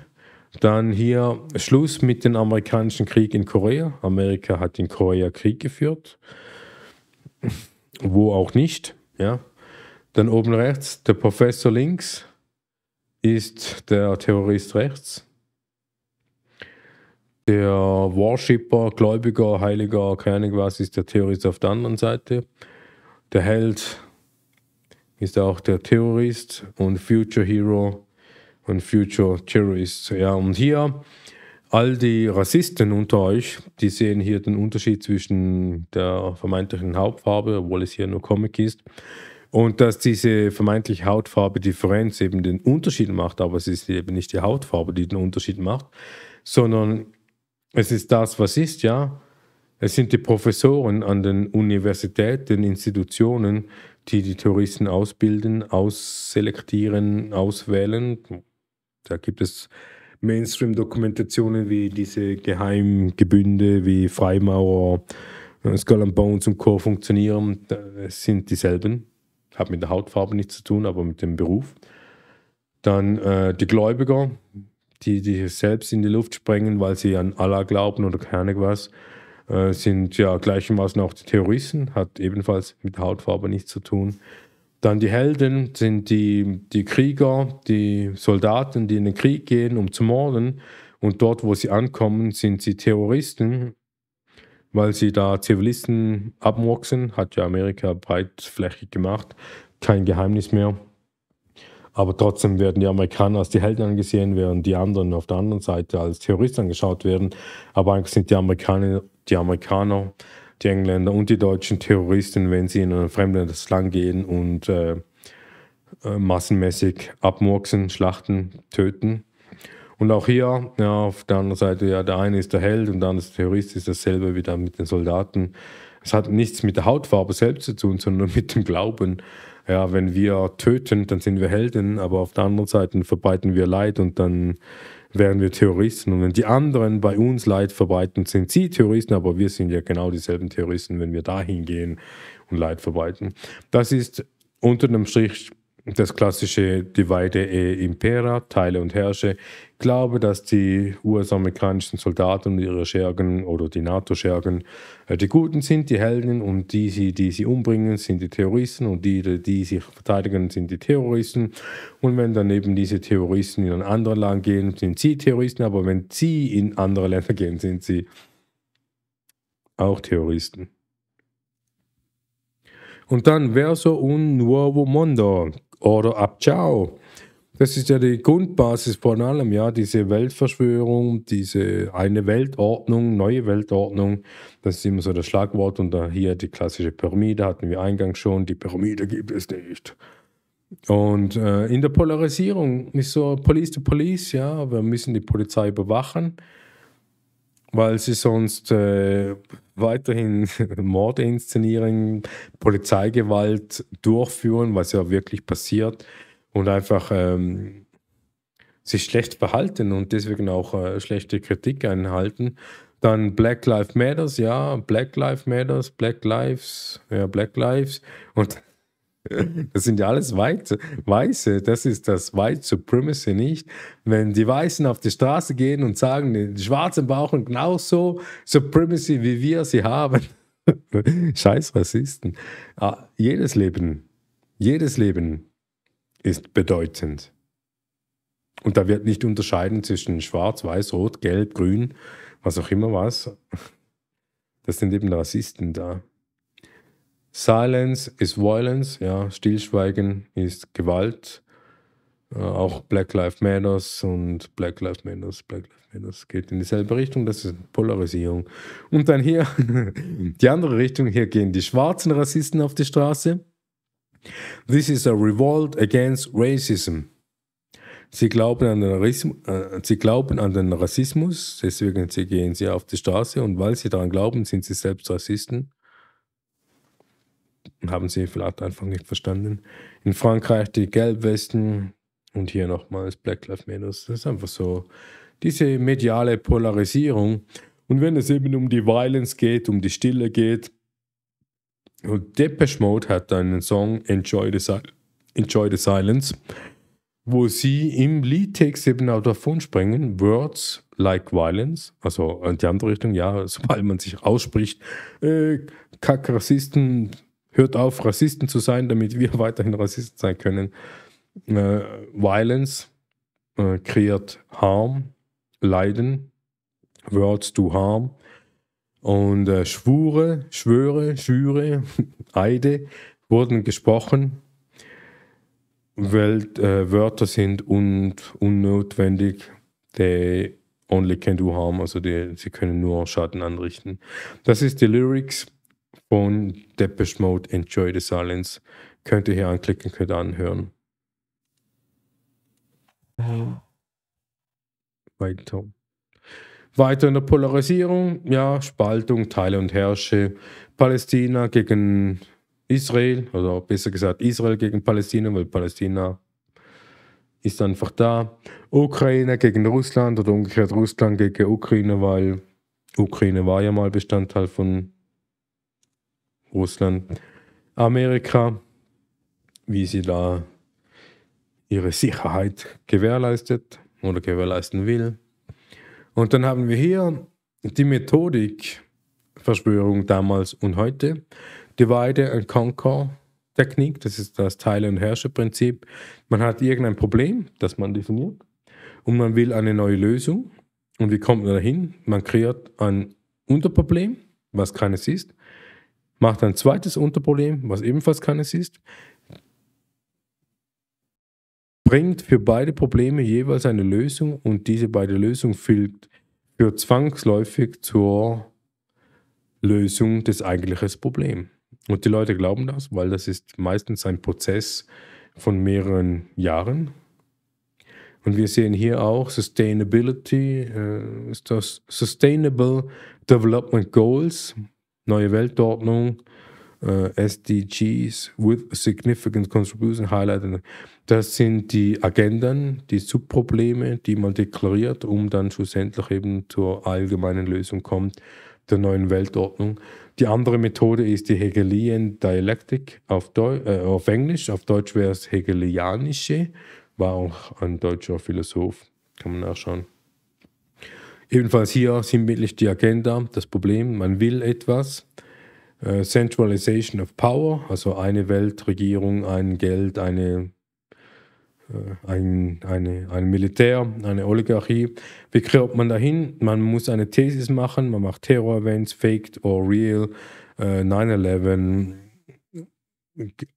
Dann hier Schluss mit dem amerikanischen Krieg in Korea. Amerika hat in Korea Krieg geführt. Wo auch nicht. Ja. Dann oben rechts, der Professor links ist der Terrorist rechts. Der Worshipper, Gläubiger, Heiliger, keine Ahnung was, ist der Terrorist auf der anderen Seite. Der Held ist auch der Terrorist und Future Hero ist und Future Terrorists. Ja, und hier all die Rassisten unter euch, die sehen hier den Unterschied zwischen der vermeintlichen Hautfarbe, obwohl es hier nur Comic ist, und dass diese vermeintliche Hautfarbe-Differenz eben den Unterschied macht, aber es ist eben nicht die Hautfarbe, die den Unterschied macht, sondern es ist das, was ist, ja. Es sind die Professoren an den Universitäten, Institutionen, die die Terroristen ausbilden, ausselektieren, auswählen, da gibt es Mainstream-Dokumentationen wie diese Geheimgebünde, wie Freimaurer, äh, Skull and Bones und Co. funktionieren, sind dieselben. Hat mit der Hautfarbe nichts zu tun, aber mit dem Beruf. Dann äh, die Gläubiger, die, sich selbst in die Luft sprengen, weil sie an Allah glauben oder keine was, äh, sind ja gleichermaßen auch die Terroristen, hat ebenfalls mit der Hautfarbe nichts zu tun. Dann die Helden sind die, die Krieger, die Soldaten, die in den Krieg gehen, um zu morden. Und dort, wo sie ankommen, sind sie Terroristen, weil sie da Zivilisten abmurksen. Hat ja Amerika breitflächig gemacht. Kein Geheimnis mehr. Aber trotzdem werden die Amerikaner als die Helden angesehen, während die anderen auf der anderen Seite als Terroristen angeschaut werden. Aber eigentlich sind die Amerikaner, die Amerikaner die Engländer und die deutschen Terroristen, wenn sie in ein fremdes Land gehen und äh, äh, massenmäßig abmurksen, schlachten, töten. Und auch hier, ja, auf der anderen Seite, ja, der eine ist der Held und der andere ist der Terrorist, ist dasselbe wie wieder mit den Soldaten. Es hat nichts mit der Hautfarbe selbst zu tun, sondern (laughs) mit dem Glauben. Ja, wenn wir töten, dann sind wir Helden, aber auf der anderen Seite verbreiten wir Leid und dann wären wir Terroristen. Und wenn die anderen bei uns Leid verbreiten, sind sie Terroristen, aber wir sind ja genau dieselben Terroristen, wenn wir dahin gehen und Leid verbreiten. Das ist unter dem Strich das klassische Divide e Impera, Teile und Herrsche glaube, dass die US-amerikanischen Soldaten und ihre Schergen oder die NATO-Schergen äh, die Guten sind, die Helden und die, die, sie umbringen, sind die Terroristen und die, die, die sich verteidigen, sind die Terroristen. Und wenn dann eben diese Terroristen in ein anderes Land gehen, sind sie Terroristen, aber wenn sie in andere Länder gehen, sind sie auch Terroristen. Und dann verso un nuovo mondo. oder ab ciao. Das ist ja die Grundbasis von allem, ja, diese Weltverschwörung, diese eine Weltordnung, neue Weltordnung, das ist immer so das Schlagwort und da hier die klassische Pyramide hatten wir eingangs schon, die Pyramide gibt es nicht. Und äh, in der Polarisierung ist so Police to Police, ja, wir müssen die Polizei überwachen, weil sie sonst äh, weiterhin (laughs) Morde inszenieren, Polizeigewalt durchführen, was ja wirklich passiert und einfach ähm, sich schlecht verhalten und deswegen auch äh, schlechte Kritik einhalten. Dann Black Lives Matters, ja, Black Lives Matters, Black Lives, ja, Black Lives. Und (laughs) das sind ja alles Weiße. Weiße. Das ist das White Supremacy nicht. Wenn die Weißen auf die Straße gehen und sagen, die Schwarzen brauchen genauso Supremacy, wie wir sie haben. (laughs) Scheiß Rassisten. Ah, jedes Leben, jedes Leben ist bedeutend. Und da wird nicht unterscheiden zwischen Schwarz, Weiß, Rot, Gelb, Grün, was auch immer was. Das sind eben Rassisten da. Silence is violence, ja, Stillschweigen ist Gewalt. Äh, auch Black Lives Matters und Black Lives Matters, Black Lives Matters geht in dieselbe Richtung, das ist Polarisierung. Und dann hier (laughs) die andere Richtung, hier gehen die schwarzen Rassisten auf die Straße This is a revolt against racism. Sie glauben an den, äh, sie glauben an den Rassismus, deswegen sie gehen sie auf die Straße und weil sie daran glauben, sind sie selbst Rassisten. Haben sie vielleicht einfach nicht verstanden. In Frankreich die Gelbwesten und hier nochmals Black Lives Matter. Das ist einfach so diese mediale Polarisierung. Und wenn es eben um die Violence geht, um die Stille geht, und Depeche Mode hat einen Song Enjoy the, si Enjoy the Silence, wo sie im Liedtext eben auch davon springen, Words like Violence, also in die andere Richtung, ja, sobald man sich ausspricht, äh, Kack Rassisten, hört auf, Rassisten zu sein, damit wir (laughs) weiterhin Rassisten sein können. Äh, Violence äh, kreiert Harm, Leiden, Words do Harm. Und äh, Schwure, Schwöre, Schüre, (laughs) Eide wurden gesprochen. Welt, äh, Wörter sind un unnotwendig. They only can do harm. Also die, sie können nur Schaden anrichten. Das ist die Lyrics von Depeche Mode Enjoy the Silence. Könnt ihr hier anklicken, könnt ihr anhören. Bei Tom. Weiter in der Polarisierung, ja, Spaltung, Teile und Herrsche, Palästina gegen Israel, oder besser gesagt Israel gegen Palästina, weil Palästina ist einfach da. Ukraine gegen Russland oder umgekehrt Russland gegen Ukraine, weil Ukraine war ja mal Bestandteil von Russland. Amerika, wie sie da ihre Sicherheit gewährleistet oder gewährleisten will. Und dann haben wir hier die Methodik Verschwörung damals und heute, Divide and Conquer Technik, das ist das Teile- und Herrscherprinzip. Man hat irgendein Problem, das man definiert, und man will eine neue Lösung. Und wie kommt man dahin? Man kreiert ein Unterproblem, was keines ist, macht ein zweites Unterproblem, was ebenfalls keines ist, bringt für beide Probleme jeweils eine Lösung und diese beide Lösungen führt, führt zwangsläufig zur Lösung des eigentlichen Problems. Und die Leute glauben das, weil das ist meistens ein Prozess von mehreren Jahren. Und wir sehen hier auch Sustainability, äh, Sustainable Development Goals, neue Weltordnung, äh, SDGs with significant contribution highlighted. Das sind die Agenden, die Subprobleme, die man deklariert, um dann schlussendlich eben zur allgemeinen Lösung kommt, der neuen Weltordnung. Die andere Methode ist die Hegelian Dialectic auf, äh, auf Englisch, auf Deutsch wäre es Hegelianische, war auch ein deutscher Philosoph, kann man nachschauen. Ebenfalls hier sinnbildlich die Agenda, das Problem, man will etwas. Äh, Centralization of Power, also eine Weltregierung, ein Geld, eine äh, ein, eine, ein Militär, eine Oligarchie. Wie kriegt man dahin? Man muss eine Thesis machen, man macht Terror-Events, Faked or Real, äh, 9-11,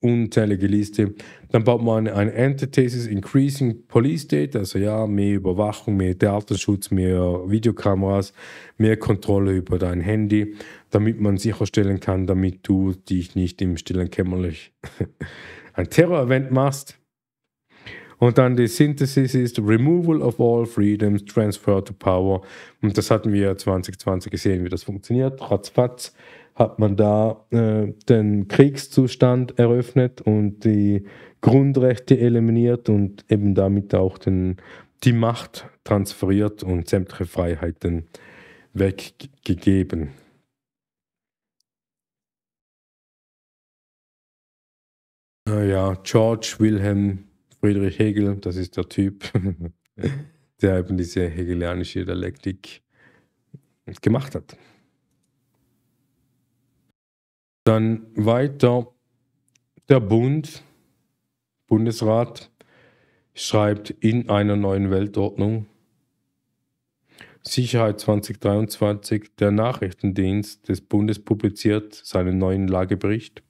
unzählige Liste. Dann baut man eine Antithesis, Increasing Police State, also ja, mehr Überwachung, mehr Datenschutz, mehr Videokameras, mehr Kontrolle über dein Handy, damit man sicherstellen kann, damit du dich nicht im stillen Kämmerlich (laughs) ein Terror-Event machst und dann die Synthesis ist Removal of all freedoms, Transfer to power. Und das hatten wir 2020 gesehen, wie das funktioniert. Ratzfatz hat man da äh, den Kriegszustand eröffnet und die Grundrechte eliminiert und eben damit auch den, die Macht transferiert und sämtliche Freiheiten weggegeben. Äh, ja, George Wilhelm Friedrich Hegel, das ist der Typ, (laughs) der eben diese hegelianische Dialektik gemacht hat. Dann weiter der Bund, Bundesrat, schreibt in einer neuen Weltordnung, Sicherheit 2023, der Nachrichtendienst des Bundes publiziert seinen neuen Lagebericht.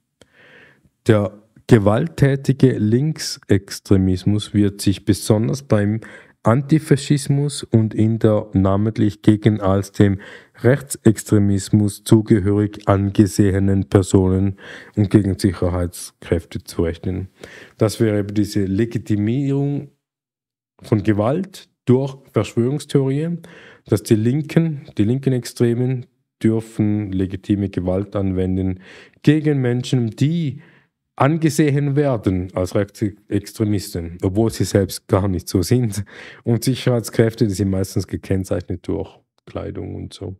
Der Gewalttätige Linksextremismus wird sich besonders beim Antifaschismus und in der namentlich gegen als dem Rechtsextremismus zugehörig angesehenen Personen und gegen Sicherheitskräfte zu rechnen. Das wäre diese Legitimierung von Gewalt durch Verschwörungstheorien, dass die Linken, die linken Extremen dürfen legitime Gewalt anwenden gegen Menschen, die angesehen werden als Rechtsextremisten, obwohl sie selbst gar nicht so sind. Und Sicherheitskräfte die sind meistens gekennzeichnet durch Kleidung und so.